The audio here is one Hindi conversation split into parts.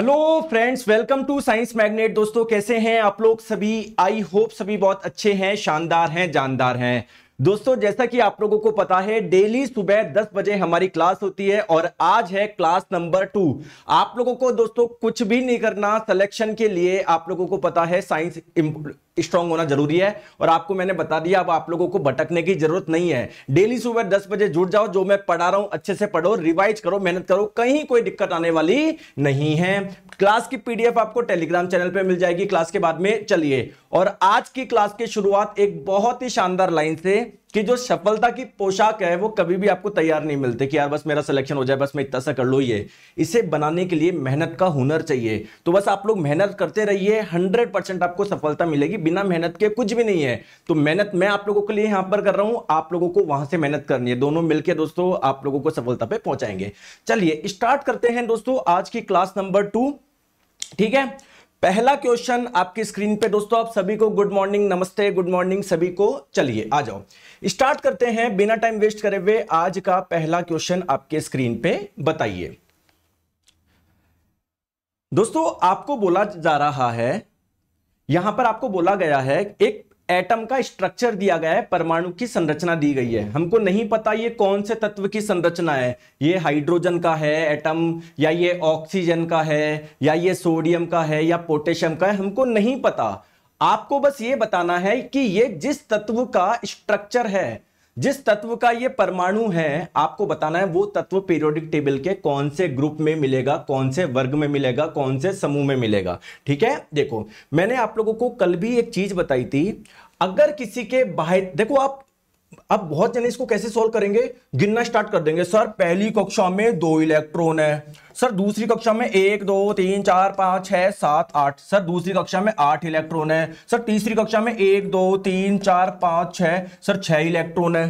hello friends welcome to science magnet दोस्तों कैसे हैं आप लोग सभी आई होप सभी बहुत अच्छे हैं शानदार हैं जानदार हैं दोस्तों जैसा कि आप लोगों को पता है डेली सुबह 10 बजे हमारी क्लास होती है और आज है क्लास नंबर टू आप लोगों को दोस्तों कुछ भी नहीं करना सिलेक्शन के लिए आप लोगों को पता है साइंस स्ट्रांग होना जरूरी है और आपको मैंने बता दिया अब आप लोगों को भटकने की जरूरत नहीं है डेली सुबह दस बजे जुट जाओ जो मैं पढ़ा रहा हूं अच्छे से पढ़ो रिवाइज करो मेहनत करो कहीं कोई दिक्कत आने वाली नहीं है क्लास की पीडीएफ आपको टेलीग्राम चैनल पर मिल जाएगी क्लास के बाद में चलिए और आज की क्लास की शुरुआत एक बहुत ही शानदार लाइन से कि जो सफलता की पोशाक है वो कभी भी आपको तैयार नहीं मिलते कि यार बस मेरा सिलेक्शन हो जाए बस मैं इतना सा कर लो ये इसे बनाने के लिए मेहनत का हुनर चाहिए तो बस आप लोग मेहनत करते रहिए हंड्रेड परसेंट आपको सफलता मिलेगी बिना मेहनत के कुछ भी नहीं है तो मेहनत मैं आप लोगों के लिए यहां पर कर रहा हूं आप लोगों को वहां से मेहनत करनी है दोनों मिलकर दोस्तों आप लोगों को सफलता पे पहुंचाएंगे चलिए स्टार्ट करते हैं दोस्तों आज की क्लास नंबर टू ठीक है पहला क्वेश्चन आपकी स्क्रीन पे दोस्तों आप सभी को गुड मॉर्निंग नमस्ते गुड मॉर्निंग सभी को चलिए आ जाओ स्टार्ट करते हैं बिना टाइम वेस्ट करे हुए आज का पहला क्वेश्चन आपके स्क्रीन पे बताइए दोस्तों आपको बोला जा रहा है यहां पर आपको बोला गया है एक एटम का स्ट्रक्चर दिया गया है परमाणु की संरचना दी गई है हमको नहीं पता ये कौन से तत्व की संरचना है ये हाइड्रोजन का है एटम या ये ऑक्सीजन का है या ये सोडियम का है या पोटेशियम का है हमको नहीं पता आपको बस ये बताना है कि ये जिस तत्व का स्ट्रक्चर है जिस तत्व का ये परमाणु है आपको बताना है वो तत्व पीरियोडिक टेबल के कौन से ग्रुप में मिलेगा कौन से वर्ग में मिलेगा कौन से समूह में मिलेगा ठीक है देखो मैंने आप लोगों को कल भी एक चीज बताई थी अगर किसी के बाहर देखो आप अब बहुत जने इसको कैसे सोल्व करेंगे गिनना स्टार्ट कर देंगे सर पहली कक्षा में दो इलेक्ट्रॉन है सर दूसरी कक्षा में एक दो तीन चार पांच छह सात आठ सर दूसरी कक्षा में आठ इलेक्ट्रॉन है सर तीसरी कक्षा में एक दो तीन चार पांच छह सर छह इलेक्ट्रॉन है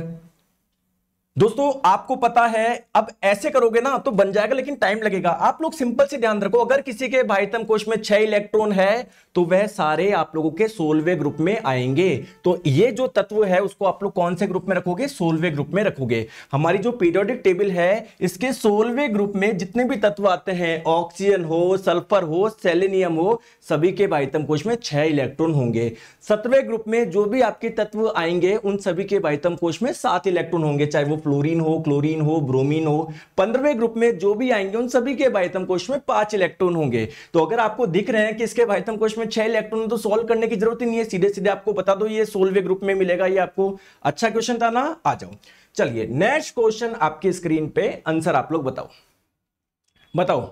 दोस्तों आपको पता है अब ऐसे करोगे ना तो बन जाएगा लेकिन टाइम लगेगा आप लोग सिंपल से ध्यान रखो अगर किसी के भाईतम कोश में छह इलेक्ट्रॉन है तो वह सारे आप लोगों के सोलवे ग्रुप में आएंगे तो ये जो तत्व है उसको आप लोग कौन से ग्रुप में रखोगे सोलवे ग्रुप में रखोगे हमारी जो पीरियोडिक टेबल है इसके सोलवे ग्रुप में जितने भी तत्व आते हैं ऑक्सीजन हो सल्फर हो सेलिनियम हो सभी के भाईतम कोश में छह इलेक्ट्रॉन होंगे सत्रवे ग्रुप में जो भी आपके तत्व आएंगे उन सभी के भाईतम कोश में सात इलेक्ट्रॉन होंगे चाहे वो फ्लोरीन हो क्लोरीन हो ब्रोमीन हो पंद्रहवें ग्रुप में जो भी आएंगे उन सभी के बाइथम कोश में पांच इलेक्ट्रॉन होंगे तो अगर आपको दिख रहे हैं कि इसके बाइथम कोश में छह इलेक्ट्रॉन तो सोल्व करने की जरूरत ही नहीं है सीधे सीधे आपको बता दो ये सोलवे ग्रुप में मिलेगा ये आपको अच्छा क्वेश्चन था ना आ जाओ चलिए नेक्स्ट क्वेश्चन आपकी स्क्रीन पे आंसर आप लोग बताओ बताओ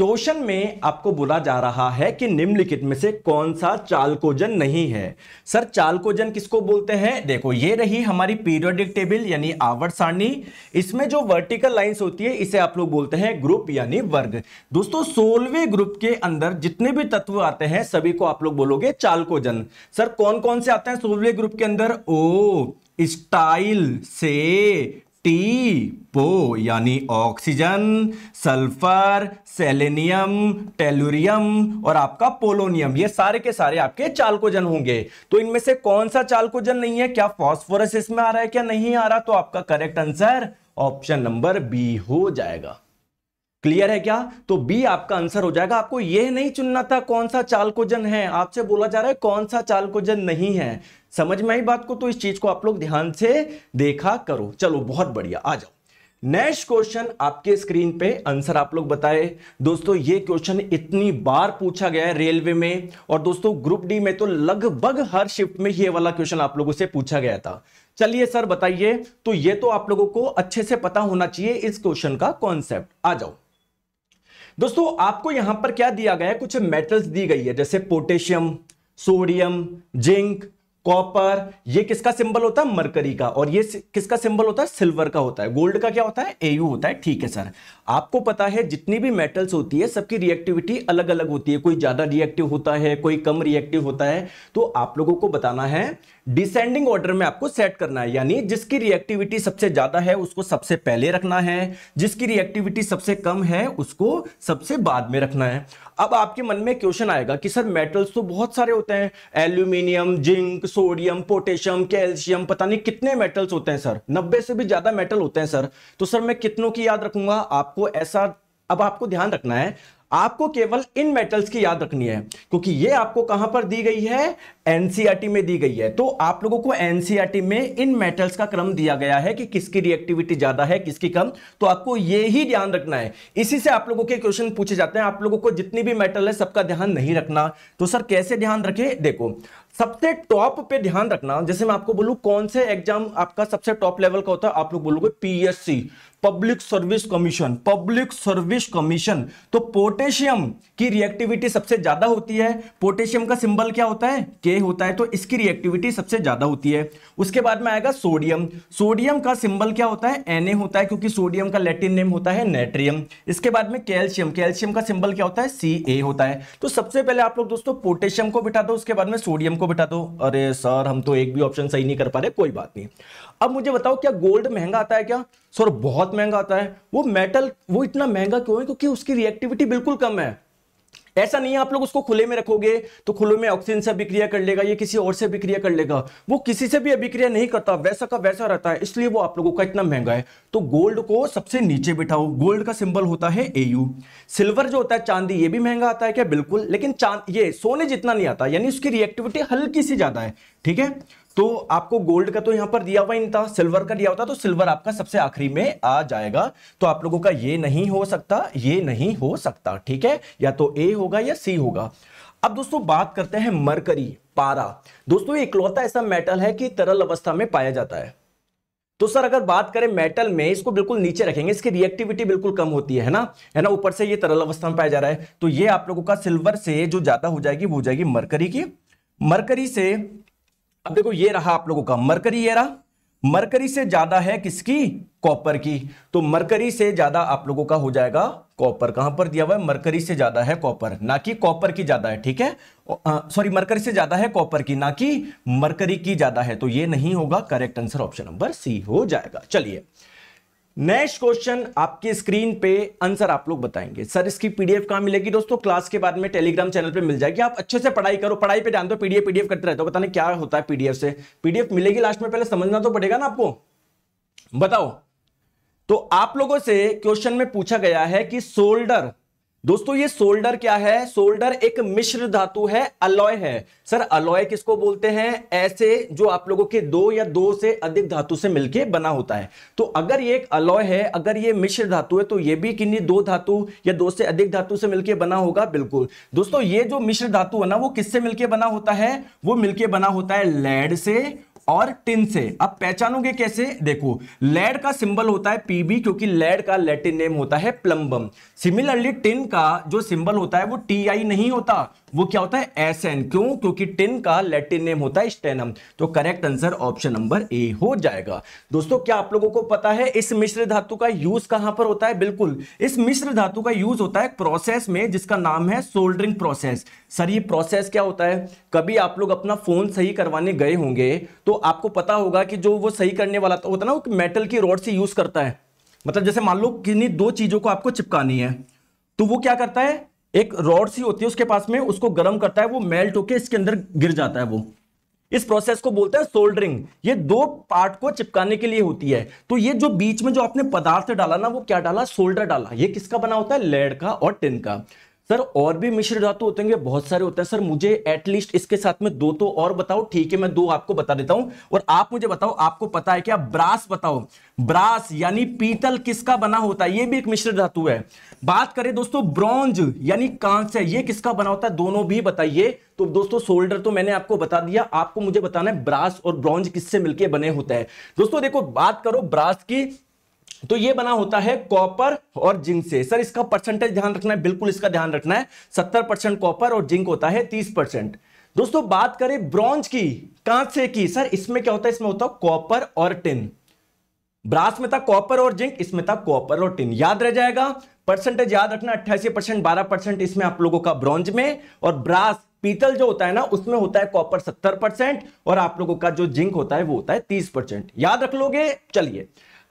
क्वेश्चन में आपको बोला जा रहा है कि निम्नलिखित में से कौन सा चालकोजन नहीं है सर चालकोजन किसको बोलते हैं देखो ये रही हमारी पीरियोडिक टेबल यानी आवर्त सारणी इसमें जो वर्टिकल लाइंस होती है इसे आप लोग बोलते हैं ग्रुप यानी वर्ग दोस्तों सोलवे ग्रुप के अंदर जितने भी तत्व आते हैं सभी को आप लोग बोलोगे चालकोजन सर कौन कौन से आते हैं सोलवे ग्रुप के अंदर ओ स्टाइल से टी पो यानी ऑक्सीजन सल्फर सेलेनियम टेलुरियम और आपका पोलोनियम ये सारे के सारे आपके चालकोजन होंगे तो इनमें से कौन सा चालकोजन नहीं है क्या फॉस्फोरस इसमें आ रहा है क्या नहीं आ रहा तो आपका correct answer option number B हो जाएगा क्लियर है क्या तो बी आपका आंसर हो जाएगा आपको यह नहीं चुनना था कौन सा चालकोजन है आपसे बोला जा रहा है कौन सा चालकोजन नहीं है समझ में आई बात को तो इस चीज को आप लोग ध्यान से देखा करो चलो बहुत बढ़िया आ जाओ नेक्स्ट क्वेश्चन आपके स्क्रीन पे आंसर आप लोग बताए दोस्तों ये क्वेश्चन इतनी बार पूछा गया है रेलवे में और दोस्तों ग्रुप डी में तो लगभग हर शिफ्ट में ये वाला क्वेश्चन आप लोगों से पूछा गया था चलिए सर बताइए तो ये तो आप लोगों को अच्छे से पता होना चाहिए इस क्वेश्चन का कॉन्सेप्ट आ जाओ दोस्तों आपको यहां पर क्या दिया गया है कुछ मेटल्स दी गई है जैसे पोटेशियम सोडियम जिंक कॉपर ये किसका सिंबल होता है मरकरी का और ये किसका सिंबल होता है सिल्वर का होता है गोल्ड का क्या होता है एयू होता है ठीक है सर आपको पता है जितनी भी मेटल्स होती है सबकी रिएक्टिविटी अलग अलग होती है कोई ज़्यादा रिएक्टिव होता है कोई कम रिएक्टिव होता है तो आप लोगों को बताना है डिसेंडिंग ऑर्डर में आपको सेट करना है यानी जिसकी रिएक्टिविटी सबसे ज्यादा है उसको सबसे पहले रखना है जिसकी रिएक्टिविटी सबसे कम है उसको सबसे बाद में रखना है अब आपके मन में क्वेश्चन आएगा कि सर मेटल्स तो बहुत सारे होते हैं aluminium zinc sodium potassium calcium पता नहीं कितने मेटल्स होते हैं सर नब्बे से भी ज्यादा मेटल होते हैं सर तो सर मैं कितनों की याद रखूंगा आपको ऐसा अब आपको ध्यान रखना है आपको केवल इन मेटल्स की याद रखनी है क्योंकि ये आपको कहां पर दी गई है एनसीआरटी e में दी गई है तो आप लोगों को एनसीआरटी e में इन मेटल्स का क्रम दिया गया है कि किसकी रिएक्टिविटी ज्यादा है किसकी कम तो आपको ये ही ध्यान रखना है इसी से आप लोगों के क्वेश्चन पूछे जाते हैं आप लोगों को जितनी भी मेटल है सबका ध्यान नहीं रखना तो सर कैसे ध्यान रखें देखो सबसे टॉप पे ध्यान रखना जैसे मैं आपको बोलूं कौन से एग्जाम आपका सबसे टॉप लेवल का होता है आप लोग बोलोगे PSC public service commission public service commission तो पोटेशियम की रिएक्टिविटी सबसे ज्यादा होती है पोटेशियम का सिंबल क्या होता है के होता है तो इसकी रिएक्टिविटी सबसे ज्यादा होती है उसके बाद में आएगा सोडियम सोडियम का सिंबल क्या होता है एन होता है क्योंकि सोडियम का लेटिन नेम होता है नेट्रियम इसके बाद में कैल्शियम कैल्शियम का सिंबल क्या होता है सी होता है तो सबसे पहले आप लोग दोस्तों पोटेशियम को बिठा दो उसके बाद में सोडियम को बिठा दो अरे सर हम तो एक भी ऑप्शन सही नहीं कर पा रहे कोई बात नहीं अब मुझे बताओ क्या गोल्ड महंगा आता है क्या सर बहुत महंगा आता है वो मेटल वो इतना महंगा क्यों है क्योंकि उसकी रिएक्टिविटी बिल्कुल कम है ऐसा नहीं है आप लोग उसको खुले में रखोगे तो खुले में ऑक्सीजन से अभिक्रिया कर लेगा या किसी और से अभिक्रिया कर लेगा वो किसी से भी अभिक्रिया नहीं करता वैसा का वैसा रहता है इसलिए वो आप लोगों का इतना महंगा है तो गोल्ड को सबसे नीचे बिठाओ गोल्ड का सिंबल होता है एयू सिल्वर जो होता है चांदी ये भी महंगा आता है क्या बिल्कुल लेकिन चांद ये सोने जितना नहीं आता यानी उसकी रिएक्टिविटी हल्की सी ज्यादा है ठीक है तो आपको गोल्ड का तो यहां पर दिया हुआ नहीं था सिल्वर का दिया होता तो सिल्वर आपका सबसे आखिरी में आ जाएगा तो आप लोगों का ये नहीं हो सकता ये नहीं हो सकता ठीक है या तो ए होगा या सी होगा अब दोस्तों बात करते हैं मरकरी पारा दोस्तों ये इकलौता ऐसा मेटल है कि तरल अवस्था में पाया जाता है तो सर अगर बात करें मेटल में इसको बिल्कुल नीचे रखेंगे इसकी रिएक्टिविटी बिल्कुल कम होती है ना है ना ऊपर से ये तरल अवस्था में पाया जा रहा है तो ये आप लोगों का सिल्वर से जो ज्यादा हो जाएगी वो हो जाएगी मरकरी की मरकरी से अब देखो ये रहा आप लोगों का मरकरी ये रहा मरकरी से ज्यादा है किसकी कॉपर की तो मरकरी से ज्यादा आप लोगों का हो जाएगा कॉपर कहां पर दिया हुआ है मरकरी से ज्यादा है कॉपर ना कि कॉपर की ज्यादा है ठीक है सॉरी मरकरी से ज्यादा है कॉपर की ना कि मरकरी की ज्यादा है तो ये नहीं होगा correct answer option number C हो जाएगा चलिए नेक्स्ट क्वेश्चन आपकी स्क्रीन पे आंसर आप लोग बताएंगे सर इसकी पीडीएफ कहाँ मिलेगी दोस्तों क्लास के बाद में टेलीग्राम चैनल पे मिल जाएगी आप अच्छे से पढ़ाई करो पढ़ाई पे ध्यान दो पीडीएफ पीडीएफ करते रहते हो पता नहीं क्या होता है पीडीएफ से पीडीएफ मिलेगी लास्ट में पहले समझना तो पड़ेगा ना आपको बताओ तो आप लोगों से क्वेश्चन में पूछा गया है कि सोल्डर दोस्तों ये सोल्डर क्या है सोल्डर एक मिश्र धातु है अलॉय है सर अलॉय किसको बोलते हैं ऐसे जो आप लोगों के दो या दो से अधिक धातु से मिलके बना होता है तो अगर ये एक अलॉय है अगर ये मिश्र धातु है तो ये भी किन्नी दो धातु या दो से अधिक धातु से मिलके बना होगा बिल्कुल दोस्तों ये जो मिश्र धातु है ना वो किससे मिलकर बना होता है वो मिलकर बना होता है लेड से और टिन से अब पहचानोगे कैसे देखो लेड का सिंबल होता है पीबी क्योंकि लेड का लैटिन नेम होता है प्लम्बम सिमिलरली टिन का जो सिंबल होता है वो टी आई नहीं होता वो क्या होता है एस एन क्यों क्योंकि टिन का लेटिन नेम होता है स्टेनम तो correct answer option number A हो जाएगा दोस्तों क्या आप लोगों को पता है इस मिश्र धातु का यूज कहां पर होता है बिल्कुल इस मिश्र धातु का यूज होता है प्रोसेस में जिसका नाम है सोल्डरिंग प्रोसेस सर ये प्रोसेस क्या होता है कभी आप लोग अपना फोन सही करवाने गए होंगे तो आपको पता होगा कि जो वो सही करने वाला होता है ना वो मेटल की रोड से यूज करता है मतलब जैसे मान लो किन्हीं दो चीजों को आपको चिपकानी है तो वो क्या करता है एक रॉड सी होती है उसके पास में उसको गर्म करता है वो मेल्ट होके इसके अंदर गिर जाता है वो इस प्रोसेस को बोलता है सोल्डरिंग ये दो पार्ट को चिपकाने के लिए होती है तो ये जो बीच में जो आपने पदार्थ डाला ना वो क्या डाला सोल्डर डाला ये किसका बना होता है लेड का और टिन का सर और भी मिश्र धातु होते हैं बहुत सारे होते हैं सर मुझे एटलीस्ट इसके साथ में दो तो और बताओ ठीक है मैं दो आपको बता देता हूं और आप मुझे बताओ आपको पता है क्या ब्रास बताओ ब्रास यानी पीतल किसका बना होता है ये भी एक मिश्र धातु है बात करें दोस्तों ब्रॉन्ज यानी कांस्य ये किसका बना होता है दोनों भी बताइए तो दोस्तों सोल्डर तो मैंने आपको बता दिया आपको मुझे बताना है ब्रास और ब्रॉन्ज किससे मिलकर बने होते हैं दोस्तों देखो बात करो ब्रास की तो ये बना होता है कॉपर और जिंक से सर इसका परसेंटेज ध्यान रखना है बिल्कुल इसका ध्यान रखना है सत्तर परसेंट कॉपर और जिंक होता है तीस परसेंट दोस्तों बात करें ब्रॉन्ज की कांच से की सर इसमें क्या होता है इसमें होता है कॉपर और टिन ब्रास में था कॉपर और जिंक इसमें था कॉपर और टिन याद रह जाएगा परसेंटेज याद रखना अट्ठासी परसेंट बारह परसेंट इसमें आप लोगों का ब्रॉन्ज में और ब्रास पीतल जो होता है ना उसमें होता है कॉपर सत्तर परसेंट और आप लोगों का जो जिंक होता है वो होता है तीस परसेंट याद रख लोगे चलिए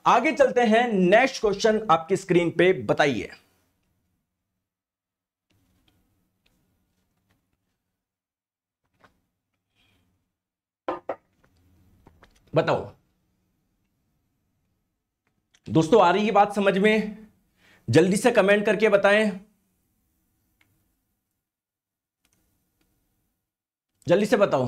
आगे चलते हैं नेक्स्ट क्वेश्चन आपकी स्क्रीन पे बताइए बताओ दोस्तों आ रही है बात समझ में जल्दी से कमेंट करके बताएं जल्दी से बताओ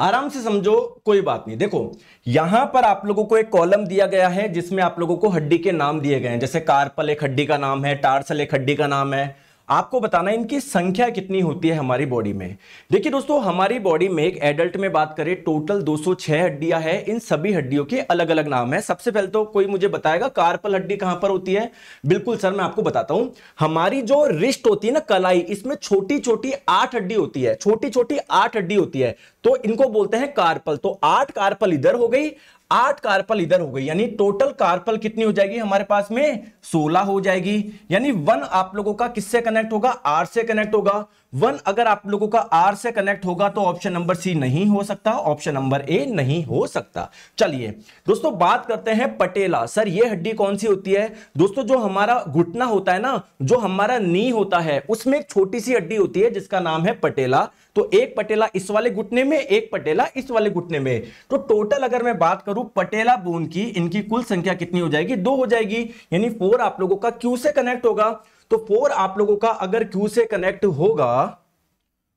आराम से समझो कोई बात नहीं देखो यहां पर आप लोगों को एक कॉलम दिया गया है जिसमें आप लोगों को हड्डी के नाम दिए गए हैं जैसे कार्पल एक हड्डी का नाम है टार्सल एक हड्डी का नाम है आपको बताना इनकी संख्या कितनी होती है हमारी बॉडी में देखिए दोस्तों हमारी बॉडी में एक एडल्ट में बात करें टोटल 206 हड्डियां हैं इन सभी हड्डियों के अलग अलग नाम है सबसे पहले तो कोई मुझे बताएगा कार्पल हड्डी कहां पर होती है बिल्कुल सर मैं आपको बताता हूं हमारी जो रिस्ट होती है ना कलाई इसमें छोटी छोटी आठ हड्डी होती है छोटी छोटी आठ हड्डी होती है तो इनको बोलते हैं कार्पल तो आठ कार्पल इधर हो गई आठ कार्पल इधर हो गई यानी टोटल कार्पल कितनी हो जाएगी हमारे पास में सोलह हो जाएगी यानी वन आप लोगों का किससे कनेक्ट होगा आर से कनेक्ट होगा वन अगर आप लोगों का आर से कनेक्ट होगा तो ऑप्शन नंबर सी नहीं हो सकता ऑप्शन नंबर ए नहीं हो सकता चलिए दोस्तों बात करते हैं पटेला सर ये हड्डी कौन सी होती है दोस्तों जो हमारा घुटना होता है ना जो हमारा नी होता है उसमें एक छोटी सी हड्डी होती है जिसका नाम है पटेला तो एक पटेला इस वाले घुटने में एक पटेला इस वाले घुटने में तो टोटल अगर मैं बात करूं पटेला बोन की इनकी कुल संख्या कितनी हो जाएगी दो हो जाएगी यानी फोर आप लोगों का क्यू से कनेक्ट होगा तो फोर आप लोगों का अगर क्यू से कनेक्ट होगा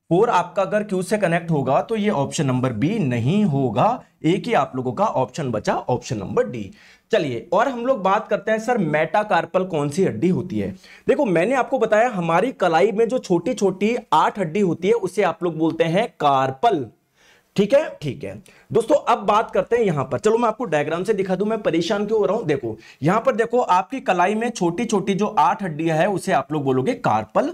फोर आपका अगर क्यू से कनेक्ट होगा तो ये ऑप्शन नंबर बी नहीं होगा एक ही आप लोगों का ऑप्शन बचा ऑप्शन नंबर डी चलिए और हम लोग बात करते हैं सर मेटाकार्पल कौन सी हड्डी होती है देखो मैंने आपको बताया हमारी कलाई में जो छोटी छोटी आठ हड्डी होती है उसे आप लोग बोलते हैं कार्पल ठीक है ठीक है दोस्तों अब बात करते हैं यहां पर चलो मैं आपको डायग्राम से दिखा दूं मैं परेशान क्यों हो रहा हूं देखो यहां पर देखो आपकी कलाई में छोटी छोटी जो आठ हड्डियां है उसे आप लोग बोलोगे कार्पल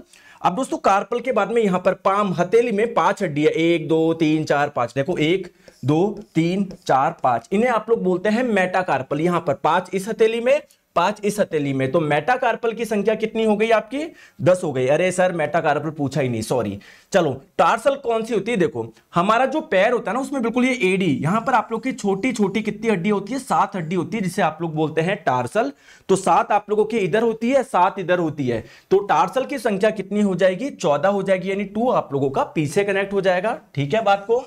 अब दोस्तों कार्पल के बाद में यहां पर पाम हथेली में पांच हड्डियां एक दो तीन चार पांच देखो एक दो तीन चार पांच इन्हें आप लोग बोलते हैं मेटा कार्पल यहां पर पांच इस हथेली में पांच इस हथेली में तो मेटाकार्पल की संख्या कितनी हो गई आपकी दस हो गई अरे सर मेटाकार्पल पूछा ही नहीं सॉरी चलो टार्सल कौन सी होती है देखो हमारा जो पैर होता है ना उसमें बिल्कुल ये एडी यहां पर आप लोग की छोटी छोटी कितनी हड्डी होती है सात हड्डी होती है जिसे आप लोग बोलते हैं टार्सल तो सात आप लोगों की इधर होती है सात इधर होती है तो टार्सल की संख्या कितनी हो जाएगी चौदह हो जाएगी यानी टू आप लोगों का पीछे कनेक्ट हो जाएगा ठीक है बात को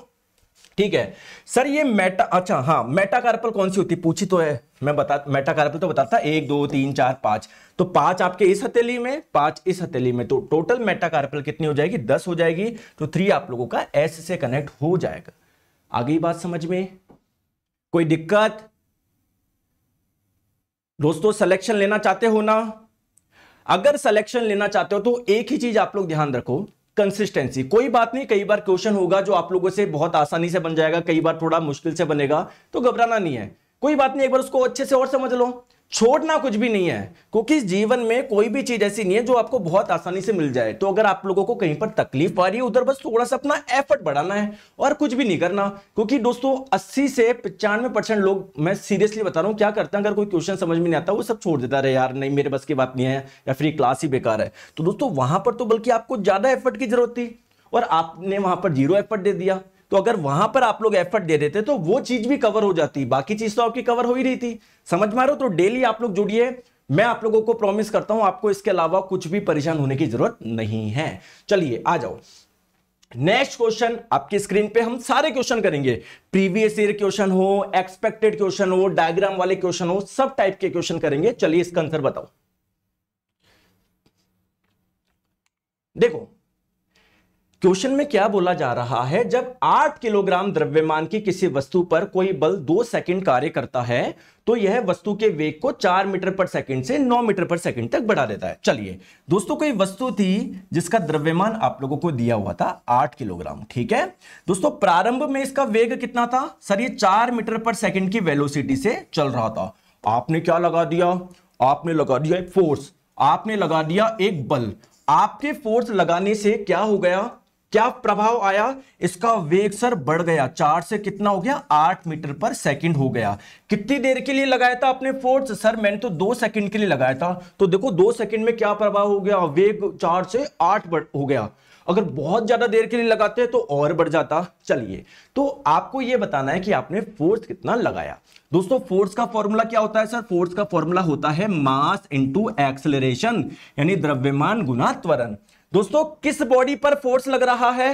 ठीक है सर ये मेटा अच्छा हाँ कार्पल कौन सी होती है पूछी तो है मैं बता कार्पल तो बताता एक दो तीन चार पांच तो पांच आपके इस हथेली में पांच इस हथेली में तो टोटल मेटा कार्पल कितनी हो जाएगी दस हो जाएगी तो थ्री आप लोगों का एस से कनेक्ट हो जाएगा आगे बात समझ में कोई दिक्कत दोस्तों सिलेक्शन लेना चाहते हो ना अगर सिलेक्शन लेना चाहते हो तो एक ही चीज आप लोग ध्यान रखो कंसिस्टेंसी कोई बात नहीं कई बार क्वेश्चन होगा जो आप लोगों से बहुत आसानी से बन जाएगा कई बार थोड़ा मुश्किल से बनेगा तो घबराना नहीं है कोई बात नहीं एक बार उसको अच्छे से और समझ लो छोड़ना कुछ भी नहीं है क्योंकि जीवन में कोई भी चीज ऐसी नहीं है जो आपको बहुत आसानी से मिल जाए तो अगर आप लोगों को कहीं पर तकलीफ आ रही है उधर बस थोड़ा सा अपना एफर्ट बढ़ाना है और कुछ भी नहीं करना क्योंकि दोस्तों 80 से पचानवे परसेंट लोग मैं सीरियसली बता रहा हूं क्या करते हैं अगर कोई क्वेश्चन समझ में नहीं आता वो सब छोड़ देता रहे यार नहीं मेरे बस की बात नहीं है या फिर क्लास ही बेकार है तो दोस्तों वहां पर तो बल्कि आपको ज्यादा एफर्ट की जरूरत थी और आपने वहां पर जीरो एफर्ट दे दिया तो अगर वहां पर आप लोग एफर्ट दे देते तो वो चीज भी कवर हो जाती बाकी चीज तो आपकी कवर हो ही रही थी समझ मारो तो डेली आप लोग जुड़िए मैं आप लोगों को प्रॉमिस करता हूं आपको इसके अलावा कुछ भी परेशान होने की जरूरत नहीं है चलिए आ जाओ नेक्स्ट क्वेश्चन आपकी स्क्रीन पे हम सारे क्वेश्चन करेंगे प्रीवियस ईयर क्वेश्चन हो एक्सपेक्टेड क्वेश्चन हो डायग्राम वाले क्वेश्चन हो सब टाइप के क्वेश्चन करेंगे चलिए इसका आंसर बताओ देखो क्वेश्चन में क्या बोला जा रहा है जब 8 किलोग्राम द्रव्यमान की किसी वस्तु पर कोई बल दो सेकंड कार्य करता है तो यह वस्तु के वेग को 4 मीटर पर सेकंड से 9 मीटर पर सेकंड तक बढ़ा देता है चलिए दोस्तों कोई वस्तु थी जिसका द्रव्यमान आप लोगों को दिया हुआ था 8 किलोग्राम ठीक है दोस्तों प्रारंभ में इसका वेग कितना था सर ये चार मीटर पर सेकेंड की वेलोसिटी से चल रहा था आपने क्या लगा दिया आपने लगा दिया एक फोर्स आपने लगा दिया एक बल आपके फोर्स लगाने से क्या हो गया क्या प्रभाव आया इसका वेग सर बढ़ गया चार से कितना हो गया आठ मीटर पर सेकंड हो गया कितनी देर के लिए लगाया था आपने फोर्स सर मैंने तो दो सेकंड के लिए लगाया था तो देखो दो सेकंड में क्या प्रभाव हो गया वेग चार से आठ हो गया अगर बहुत ज्यादा देर के लिए लगाते हैं तो और बढ़ जाता चलिए तो आपको यह बताना है कि आपने फोर्स कितना लगाया दोस्तों फोर्स का फॉर्मूला क्या होता है सर फोर्स का फॉर्मूला होता है मास इंटू एक्सलरेशन यानी द्रव्यमान गुना त्वरण दोस्तों किस बॉडी पर फोर्स लग रहा है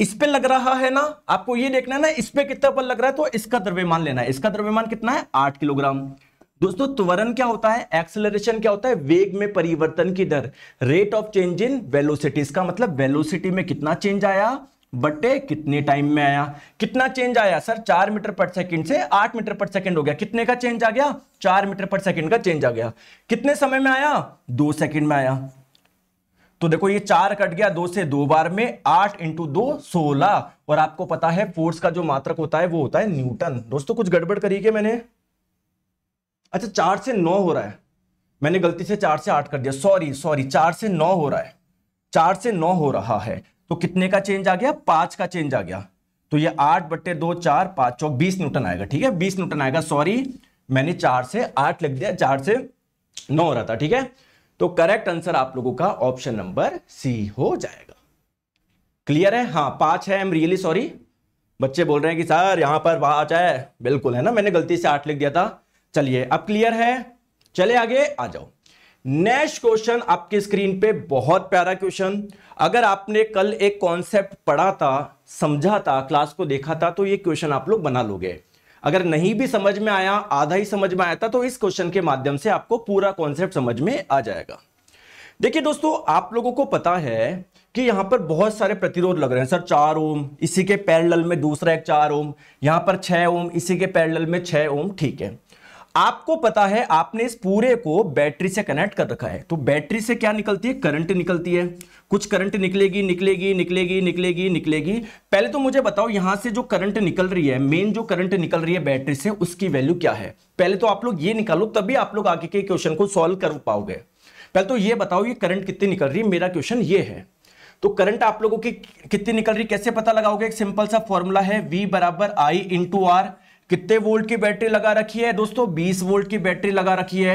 इस पे लग रहा है ना आपको ये देखना है ना इस पे कितना बल लग रहा है तो इसका द्रव्यमान लेना है इसका द्रव्यमान कितना है आठ किलोग्राम दोस्तों त्वरण क्या होता है एक्सेलरेशन क्या होता है वेग में परिवर्तन की दर rate of change in velocity इसका मतलब वेलोसिटी में कितना चेंज आया बटे कितने टाइम में आया कितना चेंज आया सर चार मीटर पर सेकंड से आठ मीटर पर सेकंड हो गया कितने का चेंज आ गया चार मीटर पर सेकंड का चेंज आ गया कितने समय में आया दो सेकंड में आया तो देखो ये चार कट गया दो से दो बार में आठ इंटू दो सोलह और आपको पता है फोर्स का जो मात्रक होता है वो होता है न्यूटन दोस्तों कुछ गड़बड़ करी क्या मैंने अच्छा चार से नौ हो रहा है मैंने गलती से चार से आठ कर दिया सॉरी सॉरी चार से नौ हो रहा है चार से नौ हो रहा है तो कितने का चेंज आ गया पांच का चेंज आ गया तो ये आठ बट्टे दो चार पांच चौक बीस न्यूटन आएगा ठीक है बीस न्यूटन आएगा सॉरी मैंने चार से आठ लिख दिया चार से नौ हो रहा था ठीक है तो करेक्ट आंसर आप लोगों का ऑप्शन नंबर सी हो जाएगा क्लियर है हाँ पांच है एम रियली सॉरी बच्चे बोल रहे हैं कि सर यहां पर पांच है बिल्कुल है ना मैंने गलती से आठ लिख दिया था चलिए अब क्लियर है चले आगे आ जाओ नेक्स्ट क्वेश्चन आपकी स्क्रीन पे बहुत प्यारा क्वेश्चन अगर आपने कल एक कॉन्सेप्ट पढ़ा था समझा था क्लास को देखा था तो ये क्वेश्चन आप लोग बना लोगे अगर नहीं भी समझ में आया आधा ही समझ में आया था तो इस क्वेश्चन के माध्यम से आपको पूरा कॉन्सेप्ट समझ में आ जाएगा देखिए दोस्तों आप लोगों को पता है कि यहां पर बहुत सारे प्रतिरोध लग रहे हैं सर चार ओम इसी के पैरेलल में दूसरा एक चार ओम यहां पर छह ओम इसी के पैरेलल में छह ओम ठीक है आपको पता है आपने इस पूरे को बैटरी से कनेक्ट कर रखा है तो बैटरी से क्या निकलती है करंट निकलती है कुछ करंट निकलेगी निकलेगी निकलेगी निकलेगी निकलेगी पहले तो मुझे बताओ यहां से जो करंट निकल रही है मेन जो करंट निकल रही है बैटरी से उसकी वैल्यू क्या है पहले तो आप लोग ये निकालो तभी आप लोग आगे के क्वेश्चन को सॉल्व कर पाओगे पहले तो ये बताओ ये करंट कितनी निकल रही है मेरा क्वेश्चन ये है तो करंट आप लोगों की कितनी निकल रही कैसे पता लगाओगे एक सिंपल सा फॉर्मूला है वी बराबर आई इंटू आर कितने वोल्ट की बैटरी लगा रखी है दोस्तों 20 वोल्ट की बैटरी लगा रखी है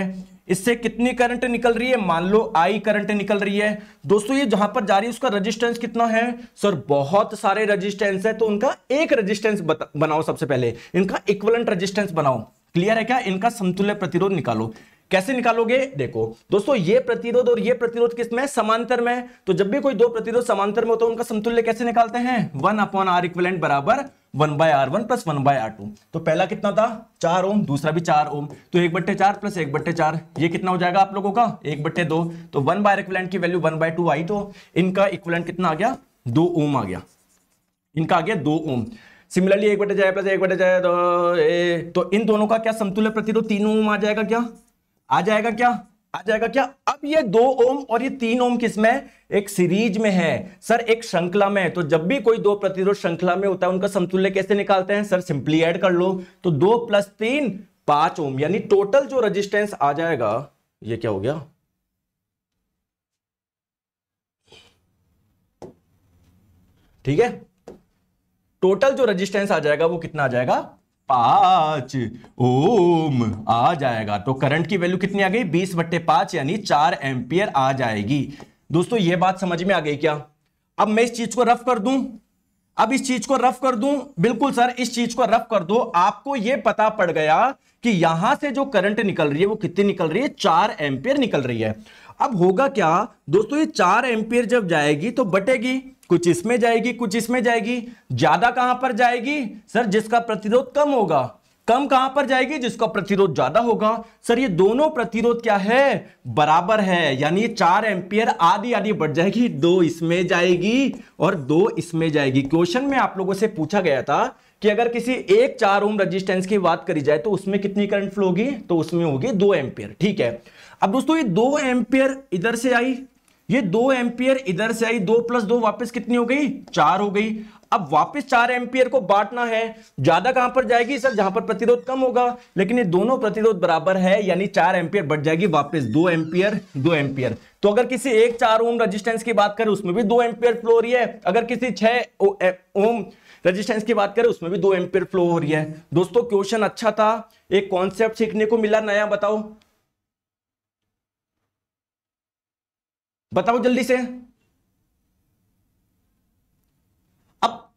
इससे कितनी करंट निकल रही है मान लो आई करंट निकल रही है दोस्तों ये जहां पर जा रही है उसका रेजिस्टेंस कितना है सर बहुत सारे रेजिस्टेंस है तो उनका एक रेजिस्टेंस बनाओ सबसे पहले इनका इक्वलेंट रेजिस्टेंस बनाओ क्लियर है क्या इनका समतुल्य प्रतिरोध निकालो कैसे निकालोगे देखो दोस्तों ये प्रतिरोध और ये प्रतिरोध किस में समांतर में तो जब भी कोई दो प्रतिरोध समांतर में होता है उनका समतुल्य कैसे निकालते हैं वन अपॉन आर इक्वलेंट बराबर one by R one plus one by R two तो पहला कितना था चार ओम दूसरा भी चार ओम तो एक बट्टे चार प्लस एक बट्टे चार ये कितना हो जाएगा आप लोगों का एक बट्टे दो तो वन बाय इक्वलेंट की value one by two I तो इनका इक्वलेंट कितना आ गया दो ओम आ गया इनका आ गया दो ओम सिमिलरली एक बटे जाए प्लस एक बटे जाए तो ए, तो इन दोनों का क्या समतुल्य प्रतिरोध तीन ओम आ जाएगा क्या आ जाएगा क्या आ जाएगा क्या अब ये दो ओम और ये तीन ओम किसमें एक सीरीज में है सर एक श्रृंखला में है तो जब भी कोई दो प्रतिरोध श्रृंखला में होता है उनका समतुल्य कैसे निकालते हैं सर सिंपली ऐड कर लो तो दो प्लस तीन पांच ओम यानी टोटल जो रेजिस्टेंस आ जाएगा ये क्या हो गया ठीक है टोटल जो रेजिस्टेंस आ जाएगा वो कितना आ जाएगा पांच ओम आ जाएगा तो करंट की वैल्यू कितनी आ गई बीस बट्टे पांच यानी चार एम्पियर आ जाएगी दोस्तों ये बात समझ में आ गई क्या अब मैं इस चीज को रफ कर दूं अब इस चीज को रफ कर दूं बिल्कुल सर इस चीज को रफ कर दो आपको यह पता पड़ गया कि यहां से जो करंट निकल रही है वो कितनी निकल रही है चार एम्पियर निकल रही है अब होगा क्या दोस्तों ये चार एम्पियर जब जाएगी तो बटेगी कुछ इसमें जाएगी कुछ इसमें जाएगी ज्यादा कहां पर जाएगी सर जिसका प्रतिरोध कम होगा कम कहां पर जाएगी जिसका प्रतिरोध ज्यादा होगा सर ये दोनों प्रतिरोध क्या है बराबर है यानी ये चार एम्पियर आदि आदि बढ़ जाएगी दो इसमें जाएगी और दो इसमें जाएगी क्वेश्चन में आप लोगों से पूछा गया था कि अगर किसी एक चार ओम रेजिस्टेंस की बात करी जाए तो उसमें कितनी करंट फ्लो होगी तो उसमें होगी दो एम्पियर ठीक है अब दोस्तों ये दो एम्पियर इधर से आई ये दो एम्पियर इधर से आई दो प्लस दो वापस कितनी हो गई चार हो गई अब वापस चार एम्पियर को बांटना है ज्यादा कहां पर जाएगी सर जहां पर प्रतिरोध कम होगा लेकिन ये दोनों प्रतिरोध बराबर है यानी चार एम्पियर बढ़ जाएगी वापस दो एम्पियर दो एम्पियर तो अगर किसी एक चार ओम रेजिस्टेंस की बात करें उसमें भी दो एम्पियर फ्लो हो रही है अगर किसी छह ओम रेजिस्टेंस की बात करें उसमें भी दो एम्पियर फ्लो हो रही है दोस्तों क्वेश्चन अच्छा था एक कॉन्सेप्ट सीखने को मिला नया बताओ बताओ जल्दी से अब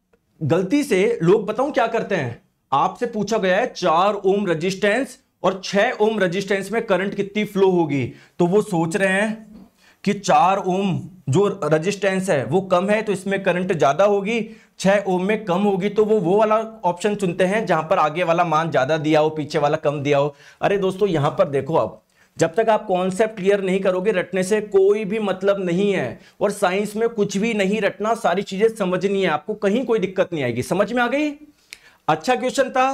गलती से लोग बताऊं क्या करते हैं आपसे पूछा गया है चार ओम रेजिस्टेंस और छह ओम रेजिस्टेंस में करंट कितनी फ्लो होगी तो वो सोच रहे हैं कि चार ओम जो रेजिस्टेंस है वो कम है तो इसमें करंट ज्यादा होगी छह ओम में कम होगी तो वो वो वाला ऑप्शन चुनते हैं जहां पर आगे वाला मान ज्यादा दिया हो पीछे वाला कम दिया हो अरे दोस्तों यहां पर देखो आप जब तक आप कॉन्सेप्ट क्लियर नहीं करोगे रटने से कोई भी मतलब नहीं है और साइंस में कुछ भी नहीं रटना सारी चीजें समझनी है आपको कहीं कोई दिक्कत नहीं आएगी समझ में आ गई अच्छा क्वेश्चन था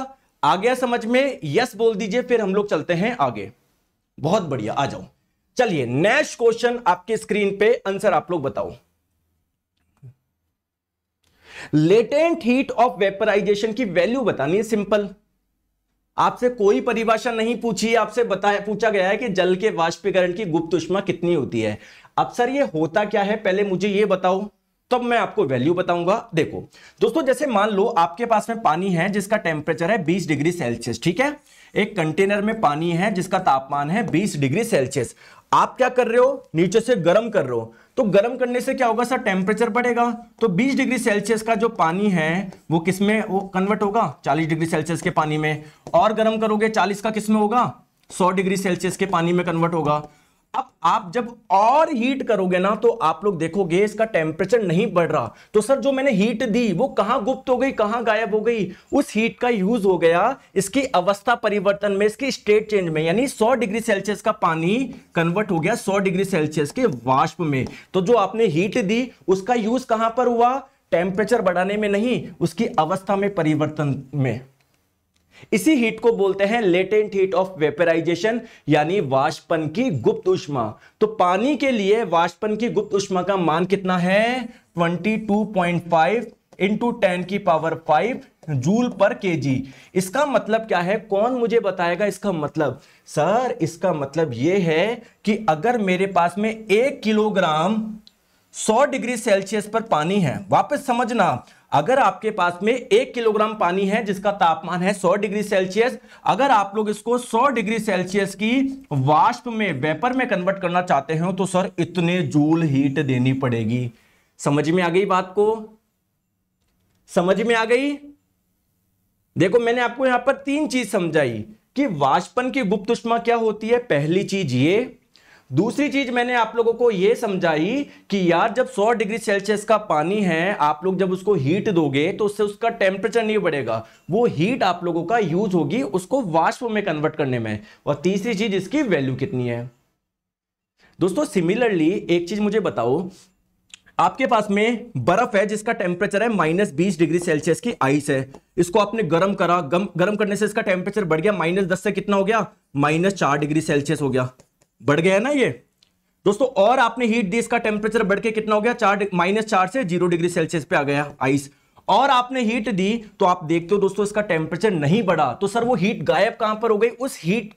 आ गया समझ में यस बोल दीजिए फिर हम लोग चलते हैं आगे बहुत बढ़िया आ जाओ चलिए नेक्स्ट क्वेश्चन आपके स्क्रीन पे आंसर आप लोग बताओ लेटेंट हीट ऑफ वेपराइजेशन की वैल्यू बतानी है सिंपल आपसे कोई परिभाषा नहीं पूछी आपसे बताया पूछा गया है कि जल के वाष्पीकरण की गुप्त उष्मा कितनी होती है अब सर ये होता क्या है पहले मुझे ये बताओ तब मैं आपको वैल्यू बताऊंगा देखो दोस्तों जैसे मान लो आपके पास में पानी है जिसका टेम्परेचर है बीस डिग्री सेल्सियस ठीक है एक कंटेनर में पानी है जिसका तापमान है बीस डिग्री सेल्सियस आप क्या कर रहे हो नीचे से गर्म कर रहे हो तो गर्म करने से क्या होगा सर टेम्परेचर बढ़ेगा तो 20 डिग्री सेल्सियस का जो पानी है वो किसमें वो कन्वर्ट होगा 40 डिग्री सेल्सियस के पानी में और गर्म करोगे 40 का किसमें होगा 100 डिग्री सेल्सियस के पानी में कन्वर्ट होगा अब आप जब और हीट करोगे ना तो आप लोग देखोगे इसका टेम्परेचर नहीं बढ़ रहा तो सर जो मैंने हीट दी वो कहां गुप्त हो गई कहां गायब हो गई उस हीट का यूज हो गया इसकी अवस्था परिवर्तन में इसकी स्टेट चेंज में यानी 100 डिग्री सेल्सियस का पानी कन्वर्ट हो गया 100 डिग्री सेल्सियस के वाष्प में तो जो आपने हीट दी उसका यूज कहां पर हुआ टेम्परेचर बढ़ाने में नहीं उसकी अवस्था में परिवर्तन में इसी हीट को बोलते हैं लेटेंट हीट ऑफ वेपराइजेशन यानी वाष्पन की गुप्त उष्मा तो पानी के लिए वाष्पन की गुप्त उष्मा का मान कितना है 22.5 इंटू टेन की पावर फाइव जूल पर केजी इसका मतलब क्या है कौन मुझे बताएगा इसका मतलब सर इसका मतलब ये है कि अगर मेरे पास में एक किलोग्राम 100 डिग्री सेल्सियस पर पानी है वापस समझना अगर आपके पास में एक किलोग्राम पानी है जिसका तापमान है 100 डिग्री सेल्सियस अगर आप लोग इसको 100 डिग्री सेल्सियस की वाष्प में वेपर में कन्वर्ट करना चाहते हो तो सर इतने जूल हीट देनी पड़ेगी समझ में आ गई बात को समझ में आ गई देखो मैंने आपको यहां पर तीन चीज समझाई कि वाष्पन की गुप्त उष्मा क्या होती है पहली चीज ये दूसरी चीज मैंने आप लोगों को यह समझाई कि यार जब 100 डिग्री सेल्सियस का पानी है आप लोग जब उसको हीट दोगे तो उससे उसका टेम्परेचर नहीं बढ़ेगा वो हीट आप लोगों का यूज होगी उसको वाष्प में कन्वर्ट करने में और तीसरी चीज इसकी वैल्यू कितनी है दोस्तों सिमिलरली एक चीज मुझे बताओ आपके पास में बर्फ है जिसका टेम्परेचर है माइनस बीस डिग्री सेल्सियस की आइस है इसको आपने गर्म करा गर्म करने से इसका टेम्परेचर बढ़ गया माइनस दस से कितना हो गया माइनस चार डिग्री सेल्सियस हो गया बढ़ गया ना ये दोस्तों और आपने हीट दी इसका टेम्परेचर बढ़ के कितना हो गया चार माइनस चार से जीरो डिग्री सेल्सियस पे आ गया आइस और आपने हीट दी तो आप देखते हो दोस्तों इसका टेम्परेचर नहीं बढ़ा तो सर वो हीट गायब कहां पर हो गई उस हीट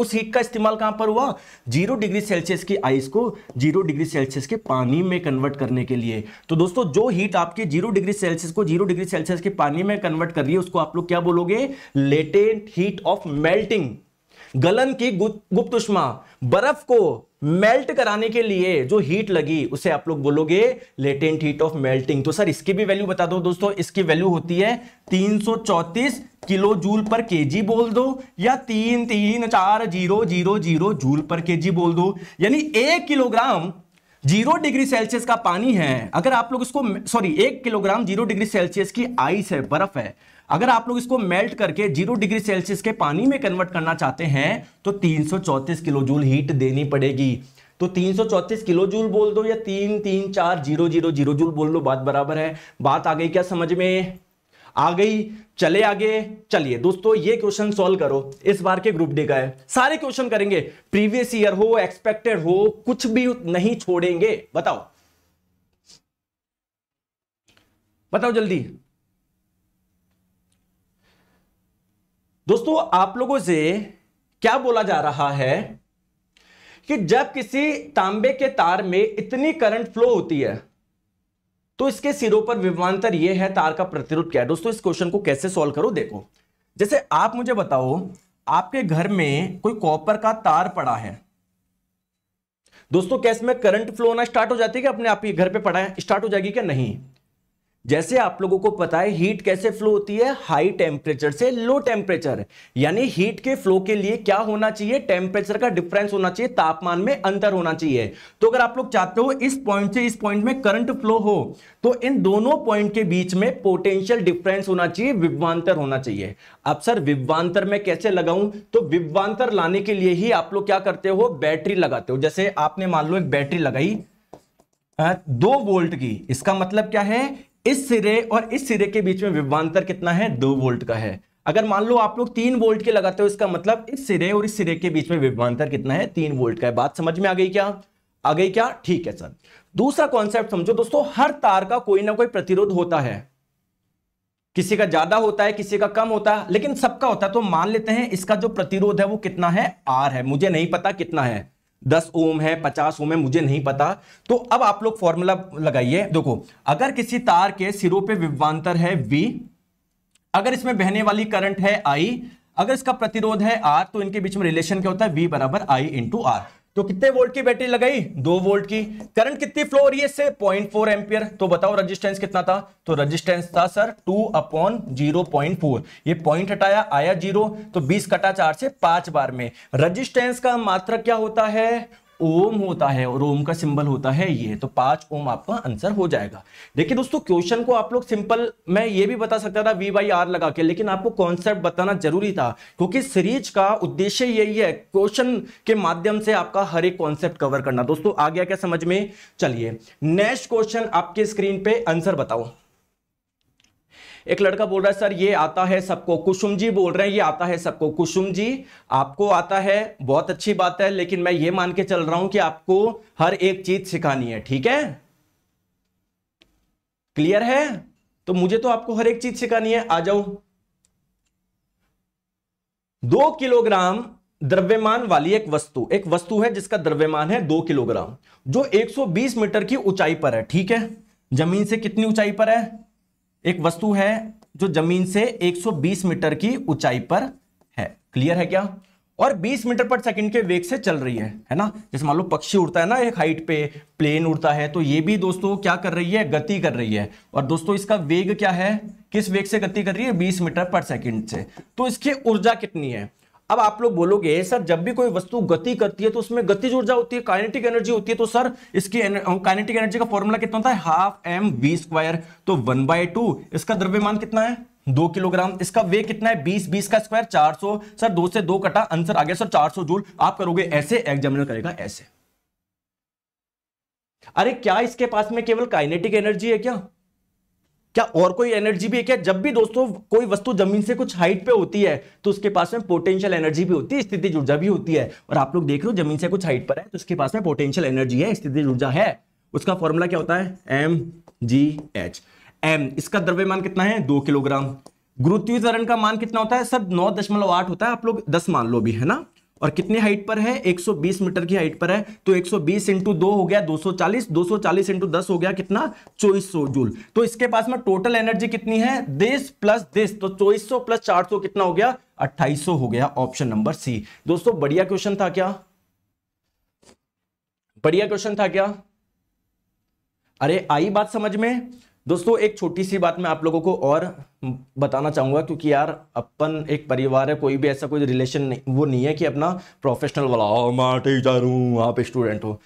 उस हीट का इस्तेमाल कहां पर हुआ जीरो डिग्री सेल्सियस की आइस को जीरो डिग्री सेल्सियस के पानी में कन्वर्ट करने के लिए तो दोस्तों जो हीट आपके जीरो डिग्री सेल्सियस को जीरो डिग्री सेल्सियस के पानी में कन्वर्ट कर रही है उसको आप लोग क्या बोलोगे लेटेंट हीट ऑफ मेल्टिंग गलन की गुप्त उष्मा बर्फ को मेल्ट कराने के लिए जो हीट लगी उसे आप लोग बोलोगे लेटेंट हीट ऑफ मेल्टिंग तो सर इसकी भी वैल्यू बता दो दोस्तों इसकी वैल्यू होती है 334 किलो जूल पर केजी बोल दो या तीन तीन चार जीरो जीरो जीरो जूल पर केजी बोल दो यानी एक किलोग्राम जीरो डिग्री सेल्सियस का पानी है अगर आप लोग इसको सॉरी एक किलोग्राम जीरो डिग्री सेल्सियस की आइस है बर्फ है अगर आप लोग इसको मेल्ट करके जीरो डिग्री सेल्सियस के पानी में कन्वर्ट करना चाहते हैं तो तीन किलो जूल हीट देनी पड़ेगी तो तीन किलो जूल बोल दो या तीन तीन चार जीरो जीरो जीरो जूल बोल दो बात बराबर है बात आ गई क्या समझ में आ गई चले आगे चलिए दोस्तों ये क्वेश्चन सॉल्व करो इस बार के ग्रुप डे का है सारे क्वेश्चन करेंगे प्रीवियस ईयर हो एक्सपेक्टेड हो कुछ भी नहीं छोड़ेंगे बताओ बताओ जल्दी दोस्तों आप लोगों से क्या बोला जा रहा है कि जब किसी तांबे के तार में इतनी करंट फ्लो होती है तो इसके सिरों पर विमानतर यह है तार का प्रतिरूप क्या है दोस्तों इस क्वेश्चन को कैसे सॉल्व करो देखो जैसे आप मुझे बताओ आपके घर में कोई कॉपर का तार पड़ा है दोस्तों कैसे में करंट फ्लो होना स्टार्ट हो जाती है कि अपने आप ही घर पे पड़ा है स्टार्ट हो जाएगी क्या नहीं जैसे आप लोगों को पता है हीट कैसे फ्लो होती है हाई टेम्परेचर से लो टेम्परेचर यानी हीट के फ्लो के लिए क्या होना चाहिए टेम्परेचर का डिफरेंस होना चाहिए तापमान में अंतर होना चाहिए तो अगर आप लोग चाहते हो इस पॉइंट से इस पॉइंट में करंट फ्लो हो तो इन दोनों पॉइंट के बीच में पोटेंशियल डिफरेंस होना चाहिए विवांतर होना चाहिए अब सर विवान्तर में कैसे लगाऊं तो विवान्तर लाने के लिए ही आप लोग क्या करते हो बैटरी लगाते हो जैसे आपने मान लो एक बैटरी लगाई हाँ, दो वोल्ट की इसका मतलब क्या है इस सिरे और इस सिरे के बीच में विभवान्तर कितना है दो वोल्ट का है अगर मान लो आप लोग तीन वोल्ट के लगाते हो इसका मतलब इस सिरे और इस सिरे के बीच में विभवान्तर कितना है तीन वोल्ट का है बात समझ में आ गई क्या आ गई क्या ठीक है सर दूसरा कॉन्सेप्ट समझो दोस्तों हर तार का कोई ना कोई प्रतिरोध होता है किसी का ज्यादा होता है किसी का कम होता है लेकिन सबका होता है तो मान लेते हैं इसका जो प्रतिरोध है वो कितना है आर है मुझे नहीं पता कितना है दस ओम है पचास ओम है मुझे नहीं पता तो अब आप लोग फॉर्मूला लगाइए देखो अगर किसी तार के सिरों पे विभवांतर है वी अगर इसमें बहने वाली करंट है आई अगर इसका प्रतिरोध है आर तो इनके बीच में रिलेशन क्या होता है वी बराबर आई इंटू आर तो कितने वोल्ट की बैटरी लगाई दो वोल्ट की करंट कितनी फ्लो हो रही है इससे पॉइंट फोर एम्पियर तो बताओ रेजिस्टेंस कितना था तो रेजिस्टेंस था sir two upon zero point four ये पॉइंट हटाया आया जीरो तो बीस कटा चार से पांच बार में रेजिस्टेंस का मात्र क्या होता है ओम होता है और ओम का सिंबल होता है ये तो पांच ओम आपका आंसर हो जाएगा देखिए दोस्तों क्वेश्चन को आप लोग सिंपल मैं ये भी बता सकता था वी वाई आर लगा के लेकिन आपको कॉन्सेप्ट बताना जरूरी था क्योंकि सीरीज का उद्देश्य यही है क्वेश्चन के माध्यम से आपका हर एक कॉन्सेप्ट कवर करना दोस्तों आ गया क्या समझ में चलिए नेक्स्ट क्वेश्चन आपके स्क्रीन पे आंसर बताओ एक लड़का बोल रहा है सर ये आता है सबको कुसुम जी बोल रहे हैं ये आता है सबको कुसुम जी आपको आता है बहुत अच्छी बात है लेकिन मैं ये मान के चल रहा हूं कि आपको हर एक चीज सिखानी है ठीक है क्लियर है तो मुझे तो आपको हर एक चीज सिखानी है आ जाओ दो किलोग्राम द्रव्यमान वाली एक वस्तु एक वस्तु है जिसका द्रव्यमान है दो किलोग्राम जो 120 मीटर की ऊंचाई पर है ठीक है जमीन से कितनी ऊंचाई पर है एक वस्तु है जो जमीन से 120 मीटर की ऊंचाई पर है क्लियर है क्या और 20 मीटर पर सेकंड के वेग से चल रही है है ना जैसे मान लो पक्षी उड़ता है ना एक हाइट पे प्लेन उड़ता है तो ये भी दोस्तों क्या कर रही है गति कर रही है और दोस्तों इसका वेग क्या है किस वेग से गति कर रही है 20 मीटर पर सेकंड से तो इसकी ऊर्जा कितनी है अब आप लोग बोलोगे सर जब भी कोई वस्तु गति करती है तो उसमें गति ऊर्जा होती है काइनेटिक एनर्जी होती है तो सर इसकी काइनेटिक एनर्जी का फॉर्मूला कितना होता है हाफ एम बी स्क्वायर तो वन बाय टू इसका द्रव्यमान कितना है दो किलोग्राम इसका वे कितना है बीस बीस का स्क्वायर चार सौ सर दो से दो कटा आंसर आ गया सर चार सौ जूल आप करोगे ऐसे एग्जामिनर करेगा ऐसे अरे क्या इसके पास में केवल काइनेटिक एनर्जी है क्या क्या और कोई एनर्जी भी है क्या जब भी दोस्तों कोई वस्तु जमीन से कुछ हाइट पे होती है तो उसके पास में पोटेंशियल एनर्जी भी होती है स्थिति ऊर्जा भी होती है और आप लोग देख रहे हो जमीन से कुछ हाइट पर है तो उसके पास में पोटेंशियल एनर्जी है स्थिति ऊर्जा है उसका फॉर्मूला क्या होता है एम जी एच एम इसका द्रव्यमान कितना है दो किलोग्राम गुरुत्वीकरण का मान कितना होता है सर नौ दशमलव आठ होता है आप लोग दस मान लो भी है ना और कितने हाइट पर है 120 मीटर की हाइट पर है तो 120 इंटू दो हो गया 240 240 इंटू दस हो गया कितना 2400 जूल तो इसके पास में टोटल एनर्जी कितनी है दिस प्लस दिस तो चौबीस प्लस चार कितना हो गया 2800 हो गया ऑप्शन नंबर सी दोस्तों बढ़िया क्वेश्चन था क्या बढ़िया क्वेश्चन था क्या अरे आई बात समझ में दोस्तों एक छोटी सी बात मैं आप लोगों को और बताना चाहूंगा क्योंकि यार अपन एक परिवार है कोई भी ऐसा कोई रिलेशन नहीं वो नहीं है कि अपना प्रोफेशनल वाला हाँ, मैं टीचर हूँ आप स्टूडेंट हो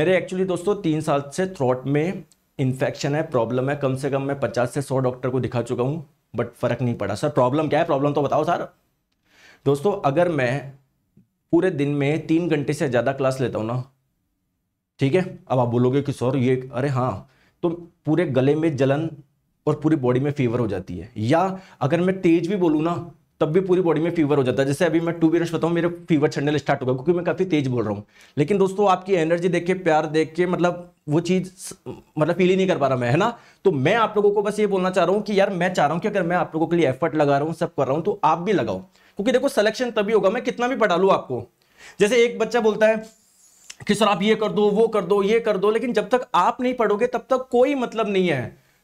मेरे एक्चुअली दोस्तों तीन साल से थ्रोट में इन्फेक्शन है प्रॉब्लम है कम से कम मैं पचास से सौ डॉक्टर को दिखा चुका हूँ बट फ़र्क नहीं पड़ा सर प्रॉब्लम क्या है प्रॉब्लम तो बताओ सर दोस्तों अगर मैं पूरे दिन में तीन घंटे से ज़्यादा क्लास लेता हूँ ना ठीक है अब आप बोलोगे कि सर ये अरे हाँ तो पूरे गले में जलन और पूरी बॉडी में फीवर हो जाती है या अगर मैं तेज भी बोलूँ ना तब भी पूरी बॉडी में फीवर हो जाता है जैसे अभी मैं टू बीरस बताऊँ मेरे फीवर छड़ने स्टार्ट हो गया क्योंकि मैं काफ़ी तेज बोल रहा हूँ लेकिन दोस्तों आपकी एनर्जी देख के प्यार देख के मतलब वो चीज़ मतलब फील ही नहीं कर पा रहा मैं है ना तो मैं आप लोगों को बस ये बोलना चाह रहा हूँ कि यार मैं चाह रहा हूँ कि अगर मैं आप लोगों के लिए एफर्ट लगा रहा हूँ सब कर रहा हूँ तो आप भी लगाओ क्योंकि देखो सिलेक्शन तभी होगा मैं कितना भी पढ़ा लूँ आपको जैसे एक बच्चा बोलता है कि सर आप ये कर दो वो कर दो ये कर दो लेकिन जब तक आप नहीं पढ़ोगे तब तक कोई मतलब नहीं है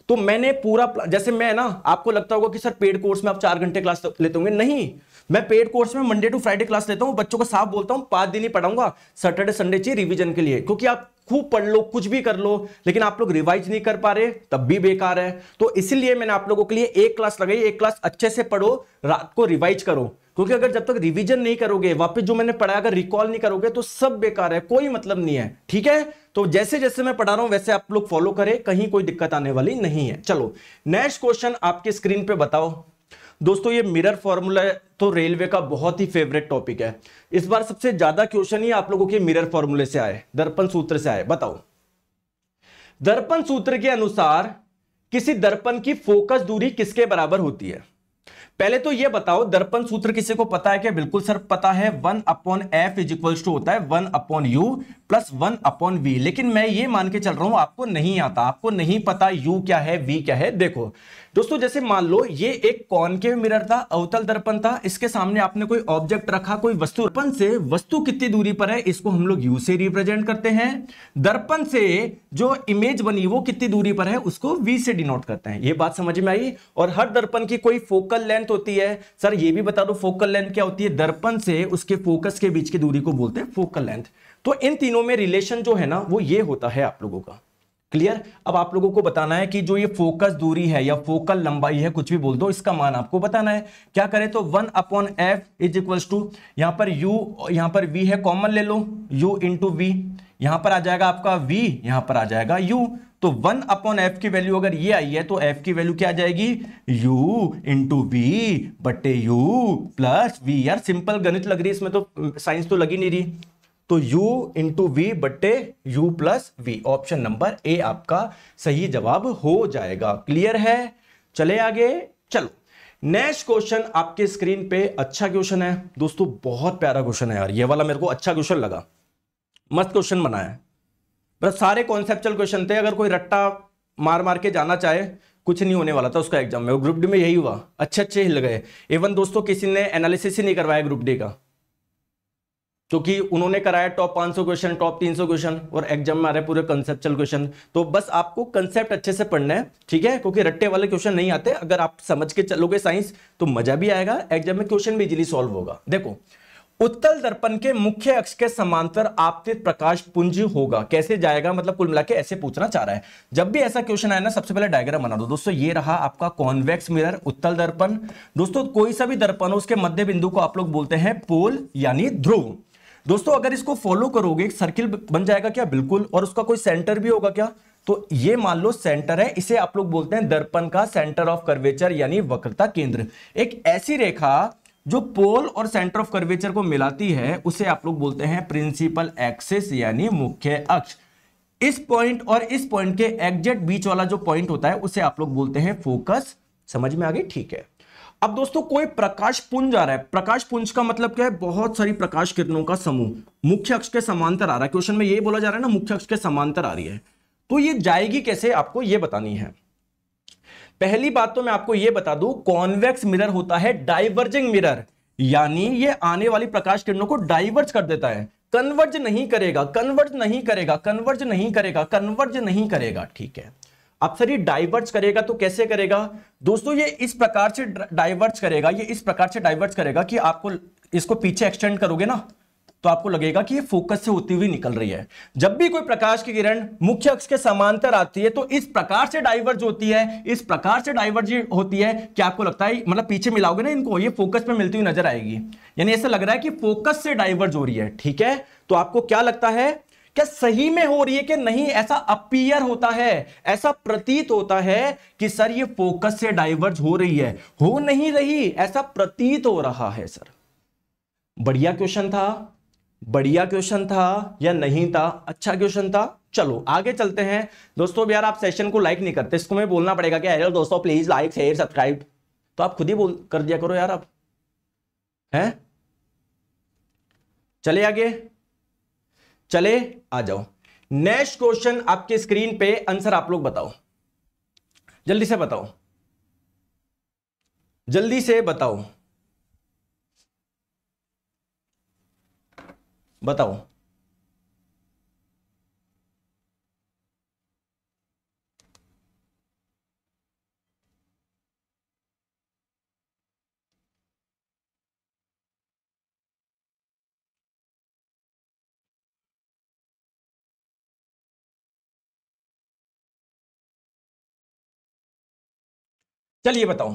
तो मैंने पूरा जैसे मैं ना आपको लगता होगा कि सर पेड कोर्स में आप चार घंटे क्लास तो लेते होंगे नहीं मैं पेड कोर्स में मंडे टू फ्राइडे क्लास लेता हूँ बच्चों को साफ बोलता हूँ पांच दिन ही पढ़ाऊंगा सैटरडे संडे चाहिए रिविजन के लिए क्योंकि आप खूब पढ़ लो कुछ भी कर लो लेकिन आप लोग रिवाइज नहीं कर पा रहे तब भी बेकार है तो इसीलिए मैंने आप लोगों के लिए एक क्लास लगाई एक क्लास अच्छे से पढ़ो रात को रिवाइज करो क्योंकि अगर जब तक रिवीजन नहीं करोगे वापस जो मैंने पढ़ाया अगर रिकॉल नहीं करोगे तो सब बेकार है कोई मतलब नहीं है ठीक है तो जैसे जैसे मैं पढ़ा रहा हूं वैसे आप लोग फॉलो करें कहीं कोई दिक्कत आने वाली नहीं है चलो नेक्स्ट क्वेश्चन आपके स्क्रीन पे बताओ दोस्तों ये मिरर फॉर्मूला तो रेलवे का बहुत ही फेवरेट टॉपिक है इस बार सबसे ज्यादा क्वेश्चन ही आप लोगों के मिरर फॉर्मूले से आए दर्पण सूत्र से आए बताओ दर्पण सूत्र के अनुसार किसी दर्पण की फोकस दूरी किसके बराबर होती है पहले तो ये बताओ दर्पण सूत्र किसी को पता है क्या बिल्कुल सर पता है one upon F is equals to होता है one upon U plus one upon V लेकिन मैं ये मान के चल रहा हूं आपको नहीं आता आपको नहीं पता यू क्या है वी क्या है देखो दोस्तों जैसे मान लो ये एक कॉनकेव मिरर था अवतल दर्पण था इसके सामने आपने कोई ऑब्जेक्ट रखा कोई वस्तु दर्पण से वस्तु कितनी दूरी पर है इसको हम लोग यू से रिप्रेजेंट करते हैं दर्पण से जो इमेज बनी वो कितनी दूरी पर है उसको वी से डिनोट करते हैं ये बात समझ में आई और हर दर्पण की कोई फोकल लेंथ होती है सर ये भी बता दो फोकल लेंथ क्या होती है दर्पण से उसके फोकस के बीच की दूरी को बोलते हैं फोकल लेंथ तो इन तीनों में रिलेशन जो है ना वो ये होता है आप लोगों का क्लियर अब आप लोगों को बताना है कि जो ये फोकस दूरी है या फोकल लंबाई है कुछ भी बोल दो इसका मान आपको बताना है क्या करें तो one upon F is equal to यहां पर यू यहां पर वी है कॉमन ले लो यू इंटू वी यहां पर आ जाएगा आपका वी यहां पर आ जाएगा यू तो वन अपॉन एफ की वैल्यू अगर ये आई है तो एफ की वैल्यू क्या आ जाएगी यू इंटू वी बटे यू प्लस वी यार सिंपल गणित लग रही है इसमें तो साइंस तो लगी नहीं रही तो u इंटू वी बट्टे U plus V option number A आपका सही जवाब हो जाएगा क्लियर है चले आगे चलो नेक्स्ट क्वेश्चन आपके स्क्रीन पे अच्छा क्वेश्चन है दोस्तों बहुत प्यारा क्वेश्चन है यार ये वाला मेरे को अच्छा क्वेश्चन लगा मस्त क्वेश्चन बनाया बस सारे कॉन्सेप्चुअल क्वेश्चन थे अगर कोई रट्टा मार मार के जाना चाहे कुछ नहीं होने वाला था उसका एग्जाम में ग्रुप डी में यही हुआ अच्छे अच्छे हिल गए इवन दोस्तों किसी ने एनालिसिस ही नहीं करवाया ग्रुप डी का क्योंकि उन्होंने कराया टॉप 500 क्वेश्चन टॉप 300 क्वेश्चन और एग्जाम में आ रहे पूरे कंसेप्चुअल क्वेश्चन तो बस आपको कंसेप्ट अच्छे से पढ़ना है ठीक है क्योंकि रट्टे वाले क्वेश्चन नहीं आते अगर आप समझ के चलोगे साइंस तो मजा भी आएगा एग्जाम में क्वेश्चन भी इजिली सॉल्व होगा देखो उत्तल दर्पण के मुख्य अक्ष के समांतर आपतित प्रकाश पुंज होगा कैसे जाएगा मतलब कुल मिला के ऐसे पूछना चाह रहा है जब भी ऐसा क्वेश्चन आए ना सबसे पहले डायग्राम बना दो दोस्तों ये रहा आपका कॉन्वेक्स मिरर उत्तल दर्पण दोस्तों कोई सा भी दर्पण उसके मध्य बिंदु को आप लोग बोलते हैं पोल यानी ध्रुव दोस्तों अगर इसको फॉलो करोगे एक सर्किल बन जाएगा क्या बिल्कुल और उसका कोई सेंटर भी होगा क्या तो ये मान लो सेंटर है इसे आप लोग बोलते हैं दर्पण का सेंटर ऑफ कर्वेचर यानी वक्रता केंद्र एक ऐसी रेखा जो पोल और सेंटर ऑफ कर्वेचर को मिलाती है उसे आप लोग बोलते हैं प्रिंसिपल एक्सिस यानी मुख्य अक्ष इस पॉइंट और इस पॉइंट के एग्जेक्ट बीच वाला जो पॉइंट होता है उसे आप लोग बोलते हैं फोकस समझ में आ गई ठीक है अब दोस्तों कोई प्रकाश पुंज आ रहा है प्रकाश पुंज का मतलब क्या है बहुत सारी प्रकाश किरणों का समूह मुख्य अक्ष के समांतर आ रहा है क्वेश्चन में ये बोला जा रहा है ना मुख्य अक्ष के समांतर आ रही है तो ये जाएगी कैसे आपको ये बतानी है पहली बात तो मैं आपको यह बता दू कॉन्वेक्स मिरर होता है डाइवर्जिंग मिरर यानी ये आने वाली प्रकाश किरणों को डाइवर्ज कर देता है कन्वर्ज नहीं करेगा कन्वर्ज नहीं करेगा कन्वर्ज नहीं करेगा कन्वर्ज नहीं करेगा ठीक है अब सर ये डाइवर्ज करेगा तो कैसे करेगा दोस्तों ये इस प्रकार से डाइवर्ज करेगा ये इस प्रकार से डाइवर्ज करेगा कि आपको इसको पीछे एक्सटेंड करोगे ना तो आपको लगेगा कि ये फोकस से होती हुई निकल रही है जब भी कोई प्रकाश की किरण मुख्य अक्ष के समांतर आती है तो इस प्रकार से डाइवर्ज होती है इस प्रकार से डाइवर्ज होती है कि आपको लगता है मतलब पीछे मिलाओगे ना इनको ये फोकस पे मिलती हुई नजर आएगी यानी ऐसा लग रहा है कि फोकस से डाइवर्ज हो रही है ठीक है तो आपको क्या लगता है क्या सही में हो रही है कि नहीं ऐसा अपीयर होता है ऐसा प्रतीत होता है कि सर ये फोकस से डाइवर्ज हो रही है हो नहीं रही ऐसा प्रतीत हो रहा है सर बढ़िया क्वेश्चन था बढ़िया क्वेश्चन था या नहीं था अच्छा क्वेश्चन था चलो आगे चलते हैं दोस्तों यार आप सेशन को लाइक नहीं करते इसको मैं बोलना पड़ेगा कि दोस्तों प्लीज लाइक शेयर सब्सक्राइब तो आप खुद ही बोल कर दिया करो यार आप हैं चले आगे चले आ जाओ नेक्स्ट क्वेश्चन आपके स्क्रीन पे आंसर आप लोग बताओ जल्दी से बताओ जल्दी से बताओ बताओ चलिए बताओ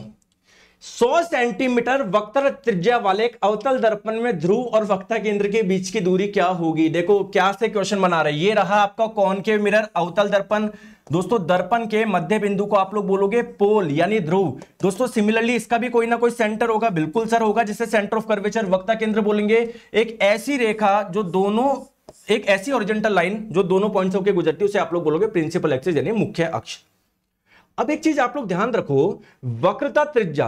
100 सेंटीमीटर वक्तर त्रिज्या वाले एक अवतल दर्पण में ध्रुव और वक्ता केंद्र के बीच की दूरी क्या होगी देखो क्या से क्वेश्चन बना रहे ये रहा आपका कौन के मिरर अवतल दर्पण दोस्तों दर्पण के मध्य बिंदु को आप लोग बोलोगे पोल यानी ध्रुव दोस्तों सिमिलरली इसका भी कोई ना कोई सेंटर होगा बिल्कुल सर होगा जिसे सेंटर ऑफ कर्वेचर वक्ता केंद्र बोलेंगे एक ऐसी रेखा जो दोनों एक ऐसी ओरिजेंटल लाइन जो दोनों पॉइंट्स होकर गुजरती है उसे आप लोग बोलोगे प्रिंसिपल एक्सिस यानी मुख्य अक्ष अब एक चीज आप लोग ध्यान रखो वक्रता त्रिज्या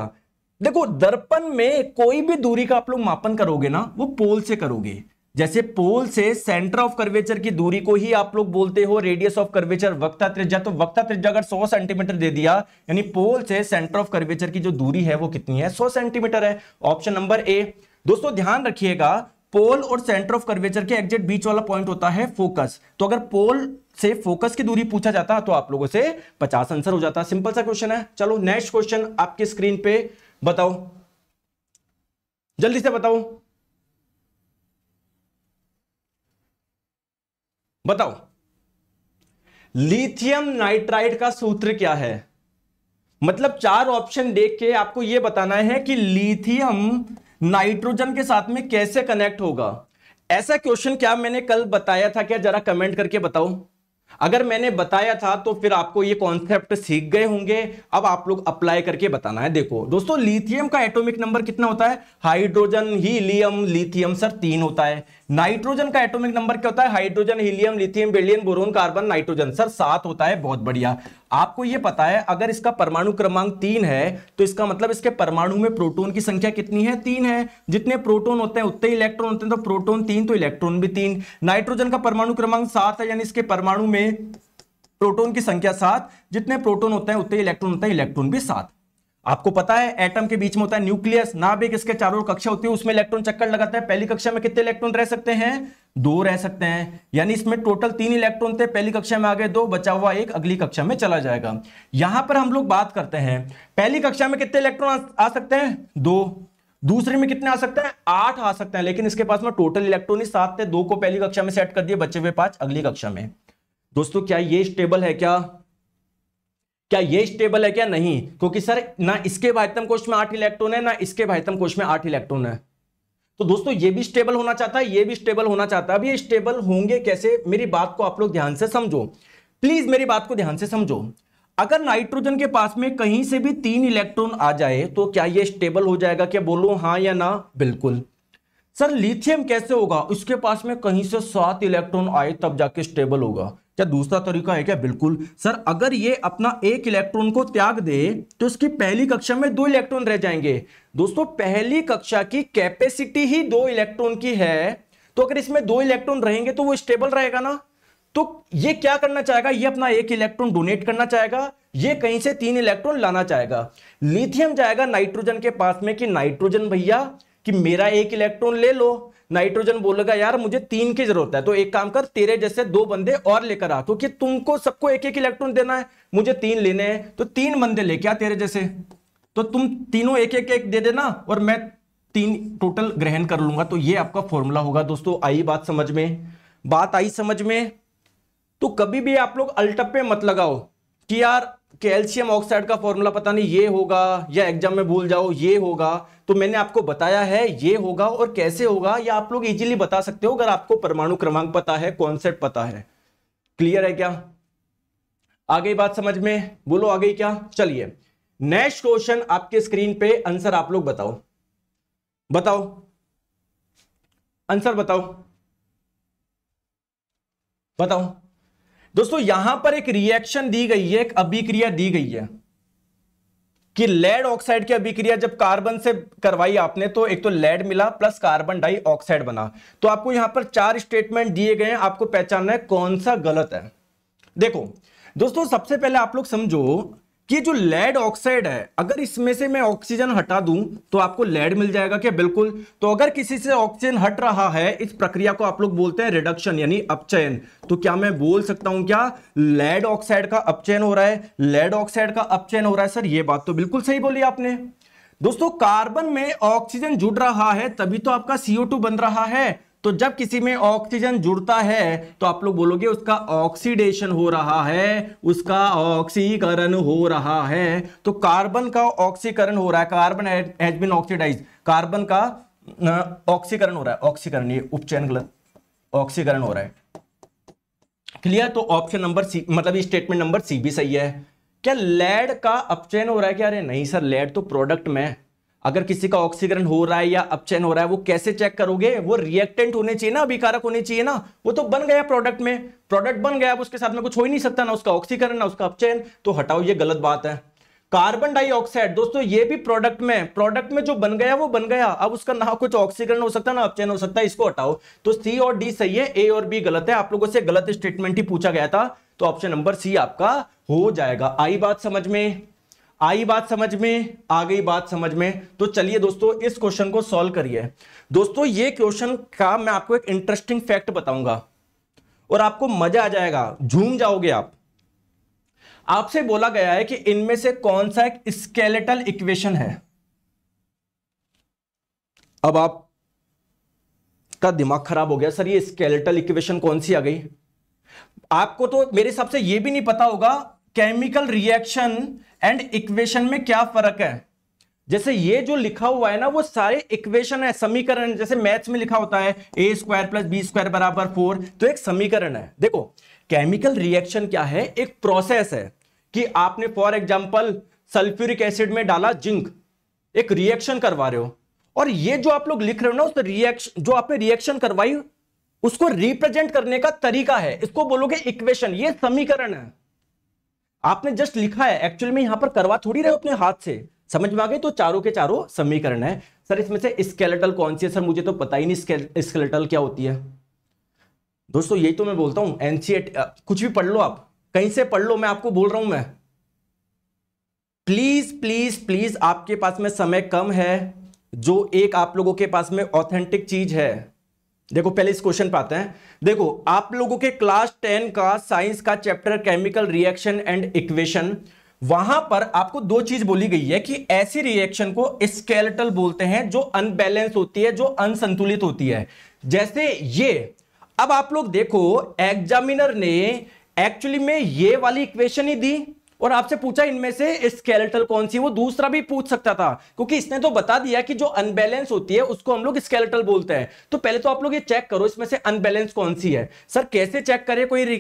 देखो दर्पण में कोई भी दूरी का आप लोग मापन करोगे ना वो पोल से करोगे जैसे पोल से सेंटर ऑफ कर्वेचर की दूरी को ही आप लोग बोलते हो रेडियस ऑफ कर्वेचर वक्ता त्रिज्या तो वक्ता त्रिज्या अगर 100 सेंटीमीटर दे दिया यानी पोल से सेंटर ऑफ कर्वेचर की जो दूरी है वो कितनी है 100 सेंटीमीटर है ऑप्शन नंबर ए दोस्तों ध्यान रखिएगा पोल और सेंटर ऑफ कर्वेचर के एग्जेक्ट बीच वाला पॉइंट होता है फोकस तो अगर पोल से फोकस की दूरी पूछा जाता तो आप लोगों से 50 आंसर हो जाता सिंपल सा क्वेश्चन है चलो नेक्स्ट क्वेश्चन आपके स्क्रीन पे बताओ जल्दी से बताओ बताओ लिथियम नाइट्राइड का सूत्र क्या है मतलब चार ऑप्शन देख के आपको यह बताना है कि लिथियम नाइट्रोजन के साथ में कैसे कनेक्ट होगा ऐसा क्वेश्चन क्या मैंने कल बताया था क्या जरा कमेंट करके बताओ अगर मैंने बताया था तो फिर आपको ये कॉन्सेप्ट सीख गए होंगे अब आप लोग अप्लाई करके बताना है देखो दोस्तों लिथियम का एटॉमिक नंबर कितना होता है हाइड्रोजन हीलियम लिथियम सर तीन होता है नाइट्रोजन का एटॉमिक नंबर क्या होता है hydrogen helium lithium beryllium boron carbon nitrogen sir सात होता है बहुत बढ़िया आपको यह पता है अगर इसका परमाणु क्रमांक तीन है तो इसका मतलब इसके परमाणु में प्रोटोन की संख्या कितनी है तीन है जितने प्रोटोन होते हैं उतने इलेक्ट्रॉन होते हैं तो प्रोटोन तीन तो इलेक्ट्रॉन भी तीन नाइट्रोजन का परमाणु क्रमांक सात है यानी इसके परमाणु में प्रोटोन की संख्या सात जितने प्रोटोन होते हैं उतने इलेक्ट्रॉन होते हैं इलेक्ट्रॉन भी सात आपको पता है एटम के बीच में होता है न्यूक्लियस नाभ एक इसके चारों कक्षा होती है उसमें इलेक्ट्रॉन चक्कर लगाता है पहली कक्षा में कितने इलेक्ट्रॉन रह सकते हैं दो रह सकते हैं यानी इसमें टोटल तीन इलेक्ट्रॉन थे पहली कक्षा में आ गए दो बचा हुआ एक अगली कक्षा में चला जाएगा यहां पर हम लोग बात करते हैं पहली कक्षा में कितने इलेक्ट्रॉन आ सकते हैं दो दूसरे में कितने आ सकते हैं आठ आ सकते हैं लेकिन इसके पास में टोटल इलेक्ट्रॉन ही सात थे दो को पहली कक्षा में सेट कर दिए बचे हुए पांच अगली कक्षा में दोस्तों क्या ये स्टेबल है क्या क्या ये स्टेबल है क्या नहीं क्योंकि सर ना इसके भाईतम कोष में आठ इलेक्ट्रॉन है ना इसके भाईतम कोष में आठ इलेक्ट्रॉन है तो दोस्तों ये भी स्टेबल होना चाहता है ये भी स्टेबल होना चाहता है अब ये स्टेबल होंगे कैसे मेरी बात को आप लोग ध्यान से समझो प्लीज मेरी बात को ध्यान से समझो अगर नाइट्रोजन के पास में कहीं से भी तीन इलेक्ट्रॉन आ जाए तो क्या ये स्टेबल हो जाएगा क्या बोलो हाँ या ना बिल्कुल सर लिथियम कैसे होगा उसके पास में कहीं से सात इलेक्ट्रॉन आए तब जाके स्टेबल होगा क्या दूसरा तरीका है क्या बिल्कुल सर अगर ये अपना एक इलेक्ट्रॉन को त्याग दे तो इसकी पहली कक्षा में दो इलेक्ट्रॉन रह जाएंगे दोस्तों पहली कक्षा की कैपेसिटी ही दो इलेक्ट्रॉन की है तो अगर इसमें दो इलेक्ट्रॉन रहेंगे तो वो स्टेबल रहेगा ना तो ये क्या करना चाहेगा ये अपना एक इलेक्ट्रॉन डोनेट करना चाहेगा ये कहीं से तीन इलेक्ट्रॉन लाना चाहेगा लिथियम जाएगा नाइट्रोजन के पास में कि नाइट्रोजन भैया कि मेरा एक इलेक्ट्रॉन ले लो नाइट्रोजन बोलेगा यार मुझे तीन की जरूरत है तो एक काम कर तेरे जैसे दो बंदे और लेकर आ क्योंकि तुमको सबको एक एक इलेक्ट्रॉन देना है मुझे तीन लेने हैं तो तीन बंदे लेके आ तेरे जैसे तो तुम तीनों एक एक एक दे देना और मैं तीन टोटल ग्रहण कर लूंगा तो ये आपका फॉर्मूला होगा दोस्तों आई बात समझ में बात आई समझ में तो कभी भी आप लोग पे मत लगाओ कि यार कैल्शियम ऑक्साइड का फॉर्मूला पता नहीं ये होगा या एग्जाम में भूल जाओ ये होगा तो मैंने आपको बताया है ये होगा और कैसे होगा या आप लोग इजीली बता सकते हो अगर आपको परमाणु क्रमांक पता है कॉन्सेप्ट पता है क्लियर है क्या आगे बात समझ में बोलो आगे क्या चलिए नेक्स्ट क्वेश्चन आपके स्क्रीन पे आंसर आप लोग बताओ बताओ आंसर बताओ बताओ दोस्तों यहां पर एक रिएक्शन दी गई है एक अभिक्रिया दी गई है कि लेड ऑक्साइड की अभिक्रिया जब कार्बन से करवाई आपने तो एक तो लेड मिला प्लस कार्बन डाइऑक्साइड बना तो आपको यहां पर चार स्टेटमेंट दिए गए हैं आपको पहचानना है कौन सा गलत है देखो दोस्तों सबसे पहले आप लोग समझो कि जो लेड ऑक्साइड है अगर इसमें से मैं ऑक्सीजन हटा दूं तो आपको लेड मिल जाएगा क्या बिल्कुल तो अगर किसी से ऑक्सीजन हट रहा है इस प्रक्रिया को आप लोग बोलते हैं रिडक्शन यानी अपचयन तो क्या मैं बोल सकता हूं क्या लेड ऑक्साइड का अपचयन हो रहा है लेड ऑक्साइड का अपचयन हो रहा है सर ये बात तो बिल्कुल सही बोली आपने दोस्तों कार्बन में ऑक्सीजन जुड़ रहा है तभी तो आपका सीओ बन रहा है तो जब किसी में ऑक्सीजन जुड़ता है तो आप लोग बोलोगे उसका ऑक्सीडेशन हो रहा है उसका ऑक्सीकरण हो रहा है तो कार्बन का ऑक्सीकरण हो रहा है carbon has been oxidise carbon का ऑक्सीकरण हो रहा है ऑक्सीकरण ये उपचयन गलत ऑक्सीकरण हो रहा है क्लियर तो ऑप्शन नंबर सी मतलब स्टेटमेंट नंबर सी भी सही है क्या लेड का अपचयन हो रहा है क्या अरे नहीं सर लेड तो प्रोडक्ट में अगर किसी का ऑक्सीकरण हो रहा है या अपचयन हो रहा है वो कैसे चेक करोगे वो रिएक्टेंट होने चाहिए ना अभिकारक होने चाहिए ना वो तो बन गया प्रोडक्ट में प्रोडक्ट बन गया अब उसके साथ में कुछ हो ही नहीं सकता ना उसका ऑक्सीकरण ना उसका अपचयन तो हटाओ ये गलत बात है कार्बन डाइऑक्साइड दोस्तों ये भी प्रोडक्ट में प्रोडक्ट में जो बन गया वो बन गया अब उसका ना कुछ ऑक्सीकरण हो सकता है ना अपचयन हो सकता है इसको हटाओ तो सी और डी सही है ए और बी गलत है आप लोगों से गलत स्टेटमेंट ही पूछा गया था तो ऑप्शन नंबर सी आपका हो जाएगा आई बात समझ में आई बात समझ में आ गई बात समझ में तो चलिए दोस्तों इस क्वेश्चन को सॉल्व करिए दोस्तों ये क्वेश्चन का मैं आपको एक इंटरेस्टिंग फैक्ट बताऊंगा और आपको मजा आ जाएगा झूम जाओगे आप आपसे बोला गया है कि इनमें से कौन सा एक स्केलेटल इक्वेशन है अब आप का दिमाग खराब हो गया सर ये स्केलेटल इक्वेशन कौन सी आ गई आपको तो मेरे हिसाब से यह भी नहीं पता होगा केमिकल रिएक्शन एंड इक्वेशन में क्या फर्क है जैसे ये जो लिखा हुआ है ना वो सारे इक्वेशन है समीकरण जैसे मैथ्स में लिखा होता है A square plus B square बराबर फोर तो एक समीकरण है देखो केमिकल रिएक्शन क्या है एक प्रोसेस है कि आपने फॉर एग्जाम्पल सल्फ्यूरिक एसिड में डाला जिंक एक रिएक्शन करवा रहे हो और ये जो आप लोग लिख रहे हो ना उस रिएक्शन जो आपने रिएक्शन करवाई उसको रिप्रेजेंट करने का तरीका है इसको बोलोगे इक्वेशन ये समीकरण है आपने जस्ट लिखा है एक्चुअल में यहां पर करवा थोड़ी रहे अपने हाथ से समझ में आ गई तो चारों के चारों समीकरण है सर इसमें से स्केलेटल कौन सी है सर मुझे तो पता ही नहीं स्केलेटल क्या होती है दोस्तों यही तो मैं बोलता हूं एनसीएट e कुछ भी पढ़ लो आप कहीं से पढ़ लो मैं आपको बोल रहा हूं मैं प्लीज प्लीज प्लीज आपके पास में समय कम है जो एक आप लोगों के पास में ऑथेंटिक चीज है देखो पहले इस क्वेश्चन पे आते हैं देखो आप लोगों के क्लास टेन का साइंस का chapter chemical reaction and equation वहां पर आपको दो चीज बोली गई है कि ऐसी रिएक्शन को स्केलेटल बोलते हैं जो अनबैलेंस होती है जो अनसंतुलित होती है जैसे ये अब आप लोग देखो एग्जामिनर ने एक्चुअली में ये वाली इक्वेशन ही दी और आपसे पूछा इनमें से स्केलेटल कौन सी वो दूसरा भी पूछ सकता था क्योंकि इसने तो बता दिया कि जो अनबैलेंस होती है उसको हम लोग स्केलेटल बोलते हैं तो पहले तो आप लोग ये चेक करो इसमें से अनबैलेंस कौन सी है सर कैसे चेक करें कोई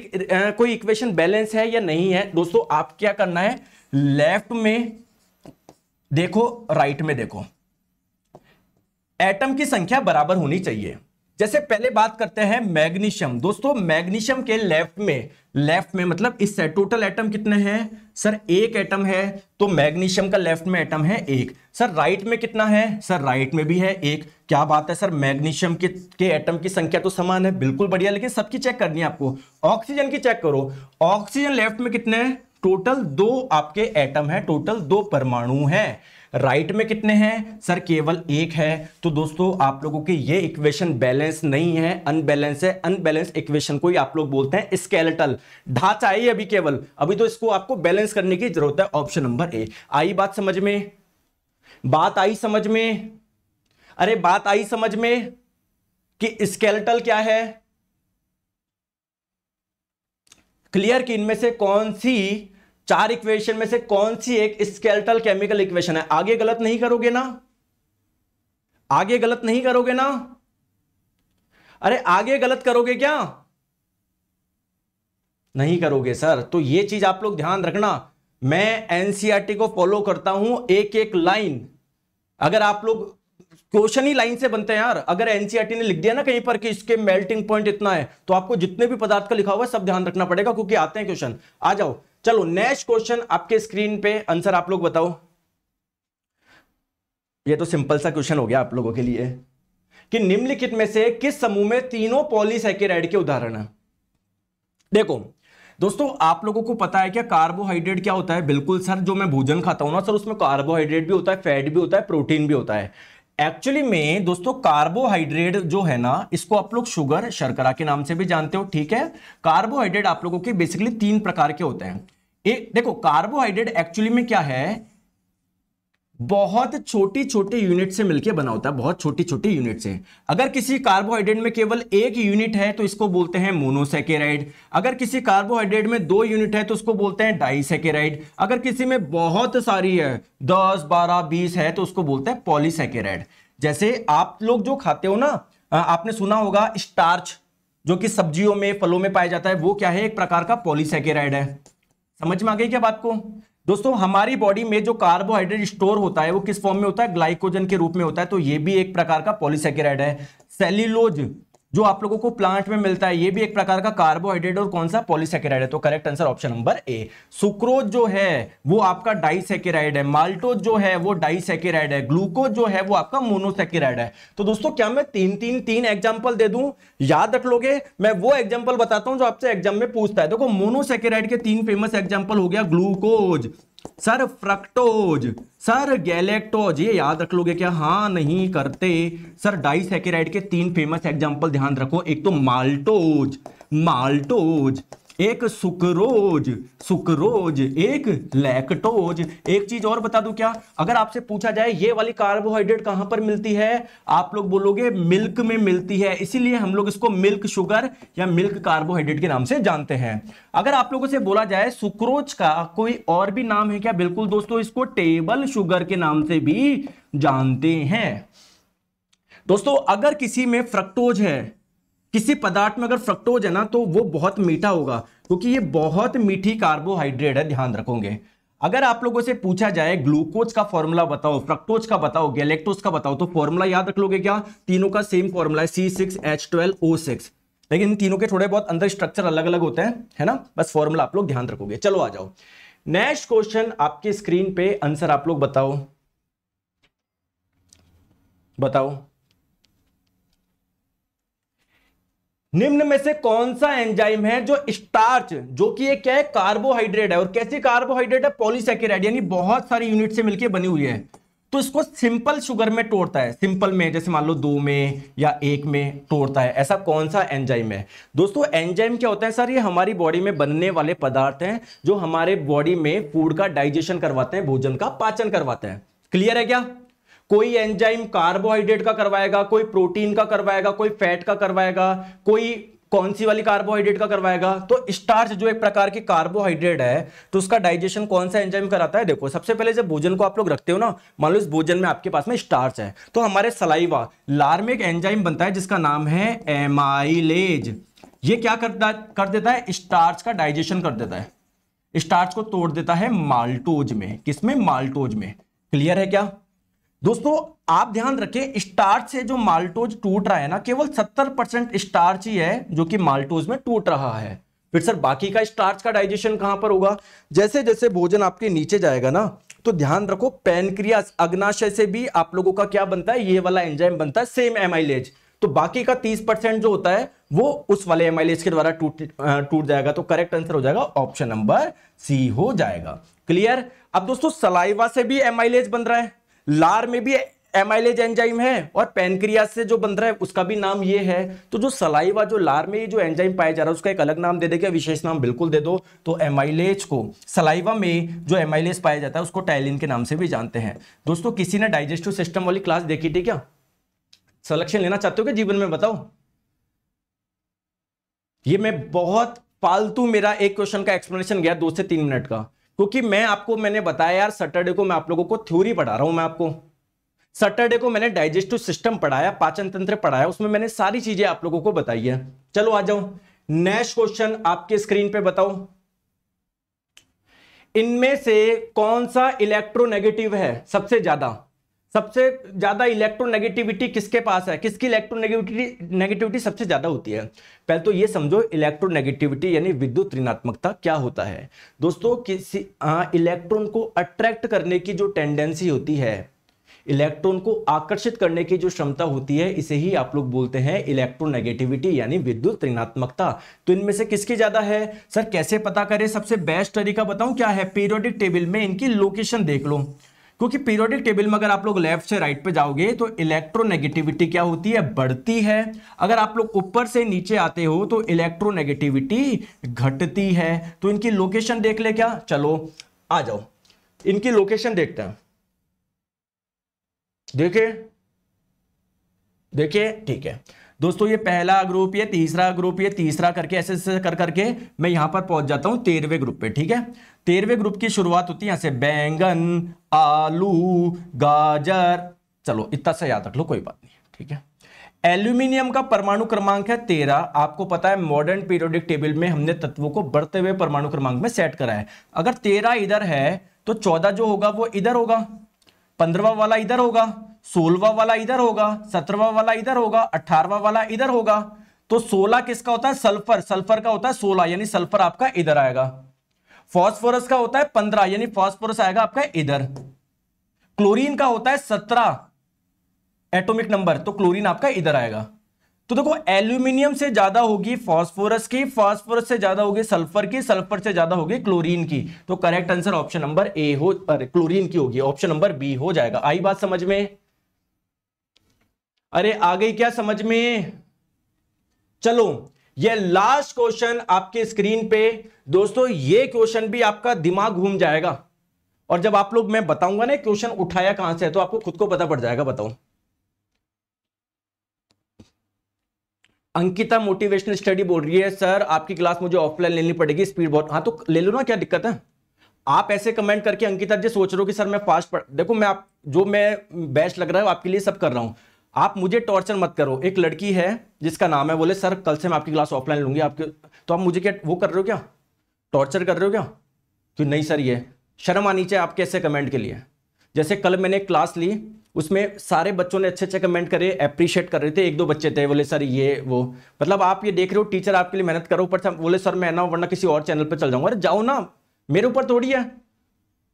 कोई इक्वेशन बैलेंस है या नहीं है दोस्तों आप क्या करना है लेफ्ट में देखो राइट में देखो एटम की संख्या बराबर होनी चाहिए जैसे पहले बात करते हैं मैग्नीशियम दोस्तों मैग्नीशियम के लेफ्ट में लेफ्ट में मतलब इस टोटल एटम कितने हैं सर एक एटम है तो मैग्नीशियम का लेफ्ट में एटम है एक सर राइट में कितना है सर राइट में भी है एक क्या बात है सर मैग्नीशियम के के एटम की संख्या तो समान है बिल्कुल बढ़िया लेकिन सबकी चेक करनी है आपको ऑक्सीजन की चेक करो ऑक्सीजन लेफ्ट में कितने हैं टोटल दो आपके एटम है टोटल दो परमाणु हैं राइट में कितने हैं सर केवल एक है तो दोस्तों आप लोगों की ये इक्वेशन बैलेंस नहीं है अनबैलेंस है अनबैलेंस इक्वेशन को ही आप लोग बोलते हैं स्केलेटल ढांचा है अभी केवल अभी तो इसको आपको बैलेंस करने की जरूरत है ऑप्शन नंबर ए आई बात समझ में बात आई समझ में अरे बात आई समझ में कि स्केलेटल क्या है क्लियर कि इनमें से कौन सी चार इक्वेशन में से कौन सी एक स्केल्टल केमिकल इक्वेशन है आगे गलत नहीं करोगे ना आगे गलत नहीं करोगे ना अरे आगे गलत करोगे क्या नहीं करोगे सर तो ये चीज आप लोग ध्यान रखना मैं एनसीईआरटी e को फॉलो करता हूं एक एक लाइन अगर आप लोग क्वेश्चन ही लाइन से बनते हैं यार अगर एनसीईआरटी e ने लिख दिया ना कहीं पर कि इसके मेल्टिंग पॉइंट इतना है तो आपको जितने भी पदार्थ का लिखा हुआ है सब ध्यान रखना पड़ेगा क्योंकि आते हैं क्वेश्चन आ जाओ चलो नेक्स्ट क्वेश्चन आपके स्क्रीन पे आंसर आप लोग बताओ ये तो सिंपल सा क्वेश्चन हो गया आप लोगों के लिए कि निम्नलिखित में से किस समूह में तीनों पॉलीसैकेराइड के उदाहरण है देखो दोस्तों आप लोगों को पता है क्या कार्बोहाइड्रेट क्या होता है बिल्कुल सर जो मैं भोजन खाता हूं ना सर उसमें कार्बोहाइड्रेट भी होता है फैट भी होता है प्रोटीन भी होता है एक्चुअली में दोस्तों कार्बोहाइड्रेट जो है ना इसको आप लोग शुगर शर्करा के नाम से भी जानते हो ठीक है कार्बोहाइड्रेट आप लोगों के बेसिकली तीन प्रकार के होते हैं एक देखो कार्बोहाइड्रेट एक्चुअली में क्या है बहुत छोटी छोटी यूनिट से मिलकर बना होता है बहुत छोटी छोटी यूनिट से अगर किसी कार्बोहाइड्रेट में केवल एक यूनिट है तो इसको बोलते हैं मोनोसेकेराइड अगर किसी कार्बोहाइड्रेट में दो यूनिट है तो उसको बोलते हैं डाइसेकेराइड अगर किसी में बहुत सारी है दस बारह बीस है तो उसको बोलते हैं पॉलीसेकेराइड जैसे आप लोग जो खाते हो ना आपने सुना होगा स्टार्च जो कि सब्जियों में फलों में पाया जाता है वो क्या है एक प्रकार का पॉलीसेकेराइड है समझ में आ गई क्या बात को दोस्तों हमारी बॉडी में जो कार्बोहाइड्रेट स्टोर होता है वो किस फॉर्म में होता है ग्लाइकोजन के रूप में होता है तो ये भी एक प्रकार का पॉलिसेकेराइड है सेल्यूलोज जो आप लोगों को प्लांट में मिलता है ये भी एक प्रकार का कार्बोहाइड्रेट और कौन सा पॉलीसेकेराइड है तो correct answer option number A sucrose जो है वो आपका डाइसेकेराइड है माल्टोज जो है वो डाइसेकेराइड है ग्लूकोज जो है वो आपका मोनोसेकेराइड है तो दोस्तों क्या मैं तीन तीन तीन एग्जाम्पल दे दू याद रख लोगे मैं वो एग्जाम्पल बताता हूं जो आपसे एग्जाम में पूछता है देखो मोनोसेकेराइड के तीन फेमस एग्जाम्पल हो गया glucose sir fructose sir galactose ये याद रख लोगे क्या हाँ नहीं करते सर डाइसेकेराइड के तीन फेमस एग्जांपल ध्यान रखो एक तो माल्टोज माल्टोज एक सुकरोज सुक्रोज एक लैक्टोज एक चीज और बता दू क्या अगर आपसे पूछा जाए ये वाली कार्बोहाइड्रेट कहां पर मिलती है आप लोग बोलोगे मिल्क में मिलती है इसीलिए हम लोग इसको मिल्क शुगर या मिल्क कार्बोहाइड्रेट के नाम से जानते हैं अगर आप लोगों से बोला जाए सुक्रोज का कोई और भी नाम है क्या बिल्कुल दोस्तों इसको टेबल शुगर के नाम से भी जानते हैं दोस्तों अगर किसी में फ्रक्टोज है किसी पदार्थ में अगर फ्रक्टोज है ना तो वो बहुत मीठा होगा क्योंकि ये बहुत मीठी कार्बोहाइड्रेट है ध्यान रखोगे अगर आप लोगों से पूछा जाए ग्लूकोज का फॉर्मूला बताओ फ्रक्टोज का बताओ गैलेक्टोज का बताओ तो फॉर्मूला याद रख लोगे क्या तीनों का सेम फॉर्मूला है C six H twelve O six लेकिन तीनों के थोड़े बहुत अंदर स्ट्रक्चर अलग अलग होते हैं है ना बस फॉर्मूला आप लोग ध्यान रखोगे चलो आ जाओ नेक्स्ट क्वेश्चन आपके स्क्रीन पे आंसर आप लोग बताओ बताओ निम्न में से कौन सा एंजाइम है जो स्टार्च जो कि ये क्या है कार्बोहाइड्रेट है और कैसे कार्बोहाइड्रेट है पॉलीसेकेराइड यानी बहुत सारी यूनिट से मिलकर बनी हुई है तो इसको सिंपल शुगर में तोड़ता है सिंपल में जैसे मान लो दो में या एक में तोड़ता है ऐसा कौन सा एंजाइम है दोस्तों एंजाइम क्या होता है सर ये हमारी बॉडी में बनने वाले पदार्थ हैं जो हमारे बॉडी में फूड का डाइजेशन करवाते हैं भोजन का पाचन करवाते हैं क्लियर है क्या कोई एंजाइम कार्बोहाइड्रेट का करवाएगा कोई प्रोटीन का करवाएगा कोई फैट का करवाएगा कोई कौन सी वाली कार्बोहाइड्रेट का करवाएगा तो स्टार्च जो एक प्रकार की कार्बोहाइड्रेट है तो उसका डाइजेशन कौन सा एंजाइम कराता है देखो सबसे पहले जब भोजन को आप लोग रखते हो ना मान लो इस भोजन में आपके पास में स्टार्च है तो हमारे सलाइवा लार में एक एंजाइम बनता है जिसका नाम है एमाइलेज ये क्या करता कर देता है स्टार्च का डाइजेशन कर देता है स्टार्च को तोड़ देता है माल्टोज में किसमें माल्टोज में क्लियर है क्या दोस्तों आप ध्यान रखें स्टार्च से जो माल्टोज टूट रहा है ना केवल 70 परसेंट स्टार्च ही है जो कि माल्टोज में टूट रहा है फिर सर बाकी का स्टार्च का डाइजेशन कहां पर होगा जैसे जैसे भोजन आपके नीचे जाएगा ना तो ध्यान रखो पेनक्रियास अग्नाशय से भी आप लोगों का क्या बनता है ये वाला एंजाइम बनता है सेम एमाइलेज तो बाकी का 30 परसेंट जो होता है वो उस वाले एमाइलेज के द्वारा टूट टूट जाएगा तो करेक्ट आंसर हो जाएगा ऑप्शन नंबर सी हो जाएगा क्लियर अब दोस्तों सलाइवा से भी एमाइलेज बन रहा है लार में भी एमाइलेज एंजाइम है और पेनक्रिया से जो बन रहा है उसका भी नाम ये है तो जो सलाइवा जो लार में जो एंजाइम पाया जा रहा है उसका एक अलग नाम दे देगा विशेष नाम बिल्कुल दे दो तो एमाइलेज को सलाइवा में जो एमाइलेज पाया जाता है उसको टाइलिन के नाम से भी जानते हैं दोस्तों किसी ने डाइजेस्टिव सिस्टम वाली क्लास देखी थी क्या सलेक्शन लेना चाहते हो क्या जीवन में बताओ ये मैं बहुत पालतू मेरा एक क्वेश्चन का एक्सप्लेनेशन गया दो से तीन मिनट का क्योंकि मैं आपको मैंने बताया यार सैटरडे को मैं आप लोगों को थ्योरी पढ़ा रहा हूं मैं आपको सैटरडे को मैंने डाइजेस्टिव सिस्टम पढ़ाया पाचन तंत्र पढ़ाया उसमें मैंने सारी चीजें आप लोगों को बताई है चलो आ जाओ नेक्स्ट क्वेश्चन आपके स्क्रीन पे बताओ इनमें से कौन सा इलेक्ट्रोनेगेटिव है सबसे ज्यादा सबसे ज़्यादा इलेक्ट्रोनेगेटिविटी किसके पास है किसकी इलेक्ट्रोनेगेटिविटी नेगेटिविटी सबसे ज़्यादा होती है पहले तो ये समझो इलेक्ट्रोनेगेटिविटी यानी विद्युत ऋणात्मकता क्या होता है दोस्तों किसी इलेक्ट्रॉन को अट्रैक्ट करने की जो टेंडेंसी होती है इलेक्ट्रॉन को आकर्षित करने की जो क्षमता होती है इसे ही आप लोग बोलते हैं इलेक्ट्रोनेगेटिविटी यानी विद्युत ऋणात्मकता तो इनमें से किसकी ज्यादा है सर कैसे पता करें सबसे बेस्ट तरीका बताऊं क्या है पीरियोडिक टेबल में इनकी लोकेशन देख लो क्योंकि पीरियोडिक टेबल में अगर आप लोग लेफ्ट से राइट पे जाओगे तो इलेक्ट्रोनेगेटिविटी क्या होती है बढ़ती है अगर आप लोग ऊपर से नीचे आते हो तो इलेक्ट्रोनेगेटिविटी घटती है तो इनकी लोकेशन देख ले क्या चलो आ जाओ इनकी लोकेशन देखते हैं देखे देखिए ठीक है दोस्तों ये पहला ग्रुप ये तीसरा ग्रुप ये तीसरा करके ऐसे ऐसे कर करके मैं यहां पर पहुंच जाता हूं तेरहवें ग्रुप पे ठीक है तेरहवें ग्रुप की शुरुआत होती है यहां से बैंगन आलू गाजर चलो इतना सा याद रख लो कोई बात नहीं ठीक है एल्यूमिनियम का परमाणु क्रमांक है तेरह आपको पता है मॉडर्न पीरियोडिक टेबल में हमने तत्वों को बढ़ते हुए परमाणु क्रमांक में सेट करा है अगर तेरह इधर है तो चौदह जो होगा वो इधर होगा पंद्रवा वाला इधर होगा सोलवा वाला इधर होगा सत्रवा वाला इधर होगा अठारवा वाला इधर होगा तो सोलह किसका होता है सल्फर सल्फर का होता है सोलह यानी सल्फर आपका इधर आएगा फॉस्फोरस का होता है पंद्रह यानी फॉस्फोरस आएगा आपका इधर क्लोरीन का होता है सत्रह एटॉमिक नंबर तो क्लोरीन आपका इधर आएगा तो देखो एल्यूमिनियम से ज्यादा होगी फास्फोरस की फास्फोरस से ज्यादा होगी सल्फर की सल्फर से ज्यादा होगी क्लोरीन की तो correct answer option number A हो अरे क्लोरीन की होगी ऑप्शन नंबर बी हो जाएगा आई बात समझ में अरे आ गई क्या समझ में चलो ये लास्ट क्वेश्चन आपके स्क्रीन पे दोस्तों ये क्वेश्चन भी आपका दिमाग घूम जाएगा और जब आप लोग मैं बताऊंगा ना क्वेश्चन उठाया कहां से है तो आपको खुद को पता पड़ जाएगा बताऊ अंकिता मोटिवेशनल स्टडी बोल रही है सर आपकी क्लास मुझे ऑफलाइन लेनी पड़ेगी स्पीड बहुत हाँ तो ले लो ना क्या दिक्कत है आप ऐसे कमेंट करके अंकिता जी सोच रहे हो कि सर मैं फास्ट पढ़ देखो मैं आप जो मैं बेस्ट लग रहा है आपके लिए सब कर रहा हूं आप मुझे टॉर्चर मत करो एक लड़की है जिसका नाम है बोले सर कल से मैं आपकी क्लास ऑफलाइन लूंगी आपके तो आप मुझे क्या वो कर रहे हो क्या टॉर्चर कर रहे हो क्या कि नहीं सर ये शर्म आनी चाहिए आपके ऐसे कमेंट के लिए जैसे कल मैंने क्लास ली उसमें सारे बच्चों ने अच्छे अच्छे कमेंट करे अप्रिशिएट कर रहे थे एक दो बच्चे थे बोले सर ये वो मतलब आप ये देख रहे हो टीचर आपके लिए मेहनत करो पर बोले सर मैं ना वरना किसी और चैनल पर चल जाऊंगा अरे जाओ ना मेरे ऊपर थोड़ी है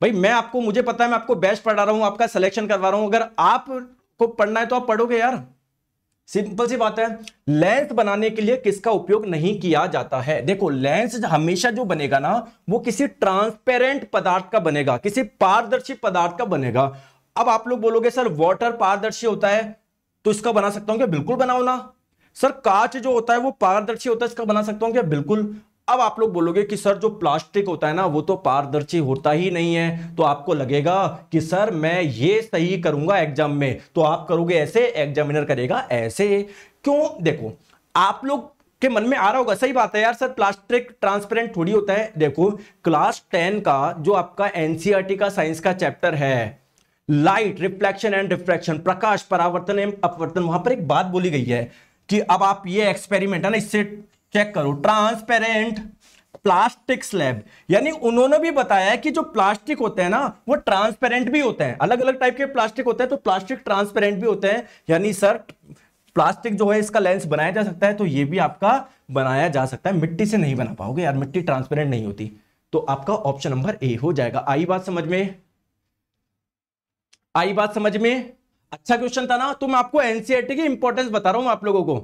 भाई मैं आपको मुझे पता है मैं आपको बेस्ट पढ़ा रहा हूँ आपका सिलेक्शन करवा रहा हूँ अगर आप को पढ़ना है तो आप पढ़ोगे यार सिंपल सी बात है लेंस बनाने के लिए किसका उपयोग नहीं किया जाता है देखो लेंस हमेशा जो बनेगा ना वो किसी ट्रांसपेरेंट पदार्थ का बनेगा किसी पारदर्शी पदार्थ का बनेगा अब आप लोग बोलोगे सर वाटर पारदर्शी होता है तो इसका बना सकता हूं क्या बिल्कुल बनाओ ना सर कांच जो होता है वो पारदर्शी होता है इसका बना सकता हूं क्या बिल्कुल अब आप लोग बोलोगे कि सर जो प्लास्टिक होता है ना वो तो पारदर्शी होता ही नहीं है तो आपको लगेगा कि सर मैं ये सही करूंगा एग्जाम में तो आप करोगे ऐसे एग्जामिनर करेगा ऐसे क्यों देखो आप लोग के मन में आ रहा होगा सही बात है यार सर प्लास्टिक ट्रांसपेरेंट थोड़ी होता है देखो क्लास टेन का जो आपका एनसीआरटी का साइंस का चैप्टर है लाइट रिफ्लेक्शन एंड रिफ्लेक्शन प्रकाश परावर्तन एवं अपवर्तन वहां पर एक बात बोली गई है कि अब आप ये एक्सपेरिमेंट है ना इससे चेक करो ट्रांसपेरेंट प्लास्टिक स्लैब यानी उन्होंने भी बताया कि जो प्लास्टिक होते हैं ना वो ट्रांसपेरेंट भी होते हैं अलग अलग टाइप के प्लास्टिक होते हैं तो प्लास्टिक ट्रांसपेरेंट भी होते हैं यानी सर प्लास्टिक जो है इसका लेंस बनाया जा सकता है तो ये भी आपका बनाया जा सकता है मिट्टी से नहीं बना पाओगे यार मिट्टी ट्रांसपेरेंट नहीं होती तो आपका ऑप्शन नंबर ए हो जाएगा आई बात समझ में आई बात समझ में अच्छा क्वेश्चन था ना तो मैं आपको एनसीआरटी e की इंपॉर्टेंस बता रहा हूं आप लोगों को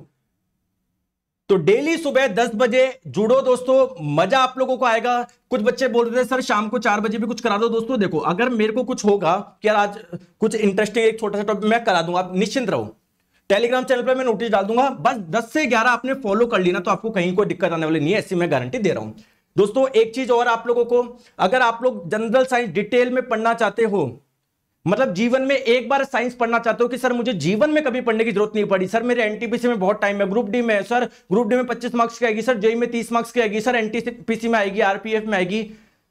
तो डेली सुबह दस बजे जुड़ो दोस्तों मजा आप लोगों को आएगा कुछ बच्चे बोल रहे थे सर शाम को चार बजे भी कुछ करा दो दोस्तों देखो अगर मेरे को कुछ होगा कि यार आज कुछ इंटरेस्टिंग एक छोटा सा टॉपिक मैं करा दूंगा आप निश्चिंत रहो टेलीग्राम चैनल पर मैं नोटिस डाल दूंगा बस दस से ग्यारह आपने फॉलो कर लेना तो आपको कहीं कोई दिक्कत आने वाली नहीं है ऐसी मैं गारंटी दे रहा हूं दोस्तों एक चीज और आप लोगों को अगर आप लोग जनरल साइंस डिटेल में पढ़ना चाहते हो मतलब जीवन में एक बार साइंस पढ़ना चाहते हो कि सर मुझे जीवन में कभी पढ़ने की जरूरत नहीं पड़ी सर मेरे एनटीपीसी में बहुत टाइम है ग्रुप डी में सर ग्रुप डी में पच्चीस मार्क्स की आएगी सर जेई में तीस मार्क्स की आएगी सर एनटीपीसी में आएगी आरपीएफ में आएगी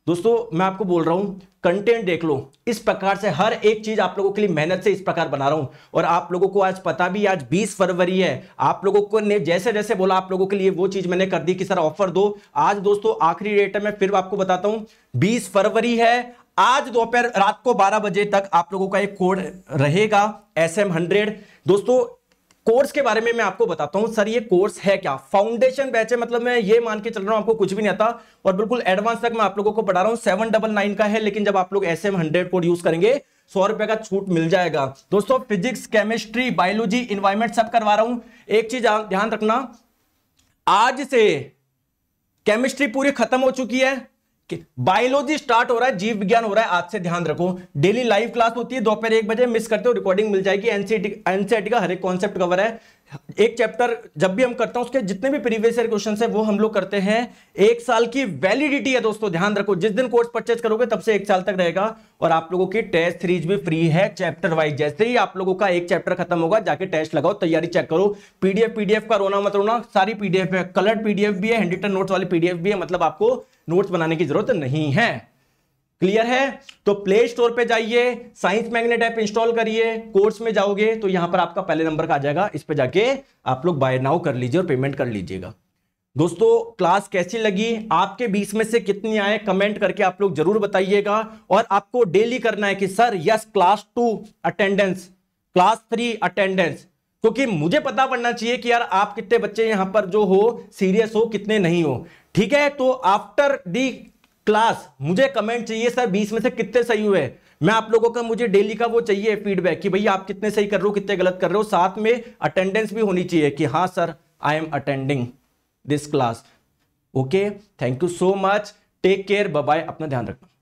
दोस्तों मैं आपको बोल रहा हूं कंटेंट देख लो इस प्रकार से हर एक चीज आप लोगों के लिए मेहनत से इस प्रकार बना रहा हूं और आप लोगों को आज पता भी आज 20 फरवरी है आप लोगों को ने जैसे जैसे बोला आप लोगों के लिए वो चीज मैंने कर दी कि सर ऑफर दो आज दोस्तों आखिरी डेट है मैं फिर आपको बताता हूं 20 फरवरी है आज दोपहर रात को 12 बजे तक आप लोगों का एक कोड रहेगा एस एम हंड्रेड दोस्तों कोर्स के बारे में मैं आपको बताता हूं सर ये कोर्स है क्या फाउंडेशन बैच है मतलब मैं ये मान के चल रहा हूं आपको कुछ भी नहीं आता और बिल्कुल एडवांस तक मैं आप लोगों को पढ़ा रहा हूं सेवन डबल नाइन का है लेकिन जब आप लोग S M hundred code use करेंगे सौ रुपए का छूट मिल जाएगा दोस्तों फिजिक्स केमिस्ट्री बायोलॉजी इन्वायरमेंट सब करवा रहा हूं एक चीज ध्यान रखना आज से केमिस्ट्री पूरी खत्म हो चुकी है बायोलॉजी स्टार्ट हो रहा है जीव विज्ञान हो रहा है आज से ध्यान रखो डेली लाइव क्लास होती है दोपहर एक बजे मिस करते हो रिकॉर्डिंग मिल जाएगी एनसीटी एनसीआईटी e e का हर एक कॉन्सेप्ट कवर है एक चैप्टर जब भी हम करते हैं उसके जितने भी प्रीवियस ईयर क्वेश्चन है वो हम लोग करते हैं एक साल की वैलिडिटी है दोस्तों ध्यान रखो जिस दिन कोर्स परचेज करोगे तब से एक साल तक रहेगा और आप लोगों की टेस्ट सीरीज भी फ्री है चैप्टर वाइज जैसे ही आप लोगों का एक चैप्टर खत्म होगा जाके टेस्ट लगाओ तैयारी चेक करो पीडीएफ पीडीएफ का रोना मत रोना सारी पीडीएफ है कलर्ड पीडीएफ भी है हैंडरिटन नोट्स वाली पीडीएफ भी है मतलब आपको नोट्स बनाने की जरूरत नहीं है क्लियर है तो प्ले स्टोर पे जाइए साइंस मैग्नेट ऐप इंस्टॉल करिए कोर्स में जाओगे तो यहां पर आपका पहले नंबर का आ जाएगा इस पे जाके आप लोग बाय नाउ कर लीजिए और पेमेंट कर लीजिएगा दोस्तों क्लास कैसी लगी आपके बीच में से कितनी आए कमेंट करके आप लोग जरूर बताइएगा और आपको डेली करना है कि sir yes class two attendance class three attendance क्योंकि मुझे पता पड़ना चाहिए कि यार आप कितने बच्चे यहां पर जो हो सीरियस हो कितने नहीं हो ठीक है तो आफ्टर दी क्लास मुझे कमेंट चाहिए सर बीस में से कितने सही हुए मैं आप लोगों का मुझे डेली का वो चाहिए फीडबैक कि भैया आप कितने सही कर रहे हो कितने गलत कर रहे हो साथ में अटेंडेंस भी होनी चाहिए कि हाँ sir I am attending this class okay thank you so much take care bye अपना ध्यान रखना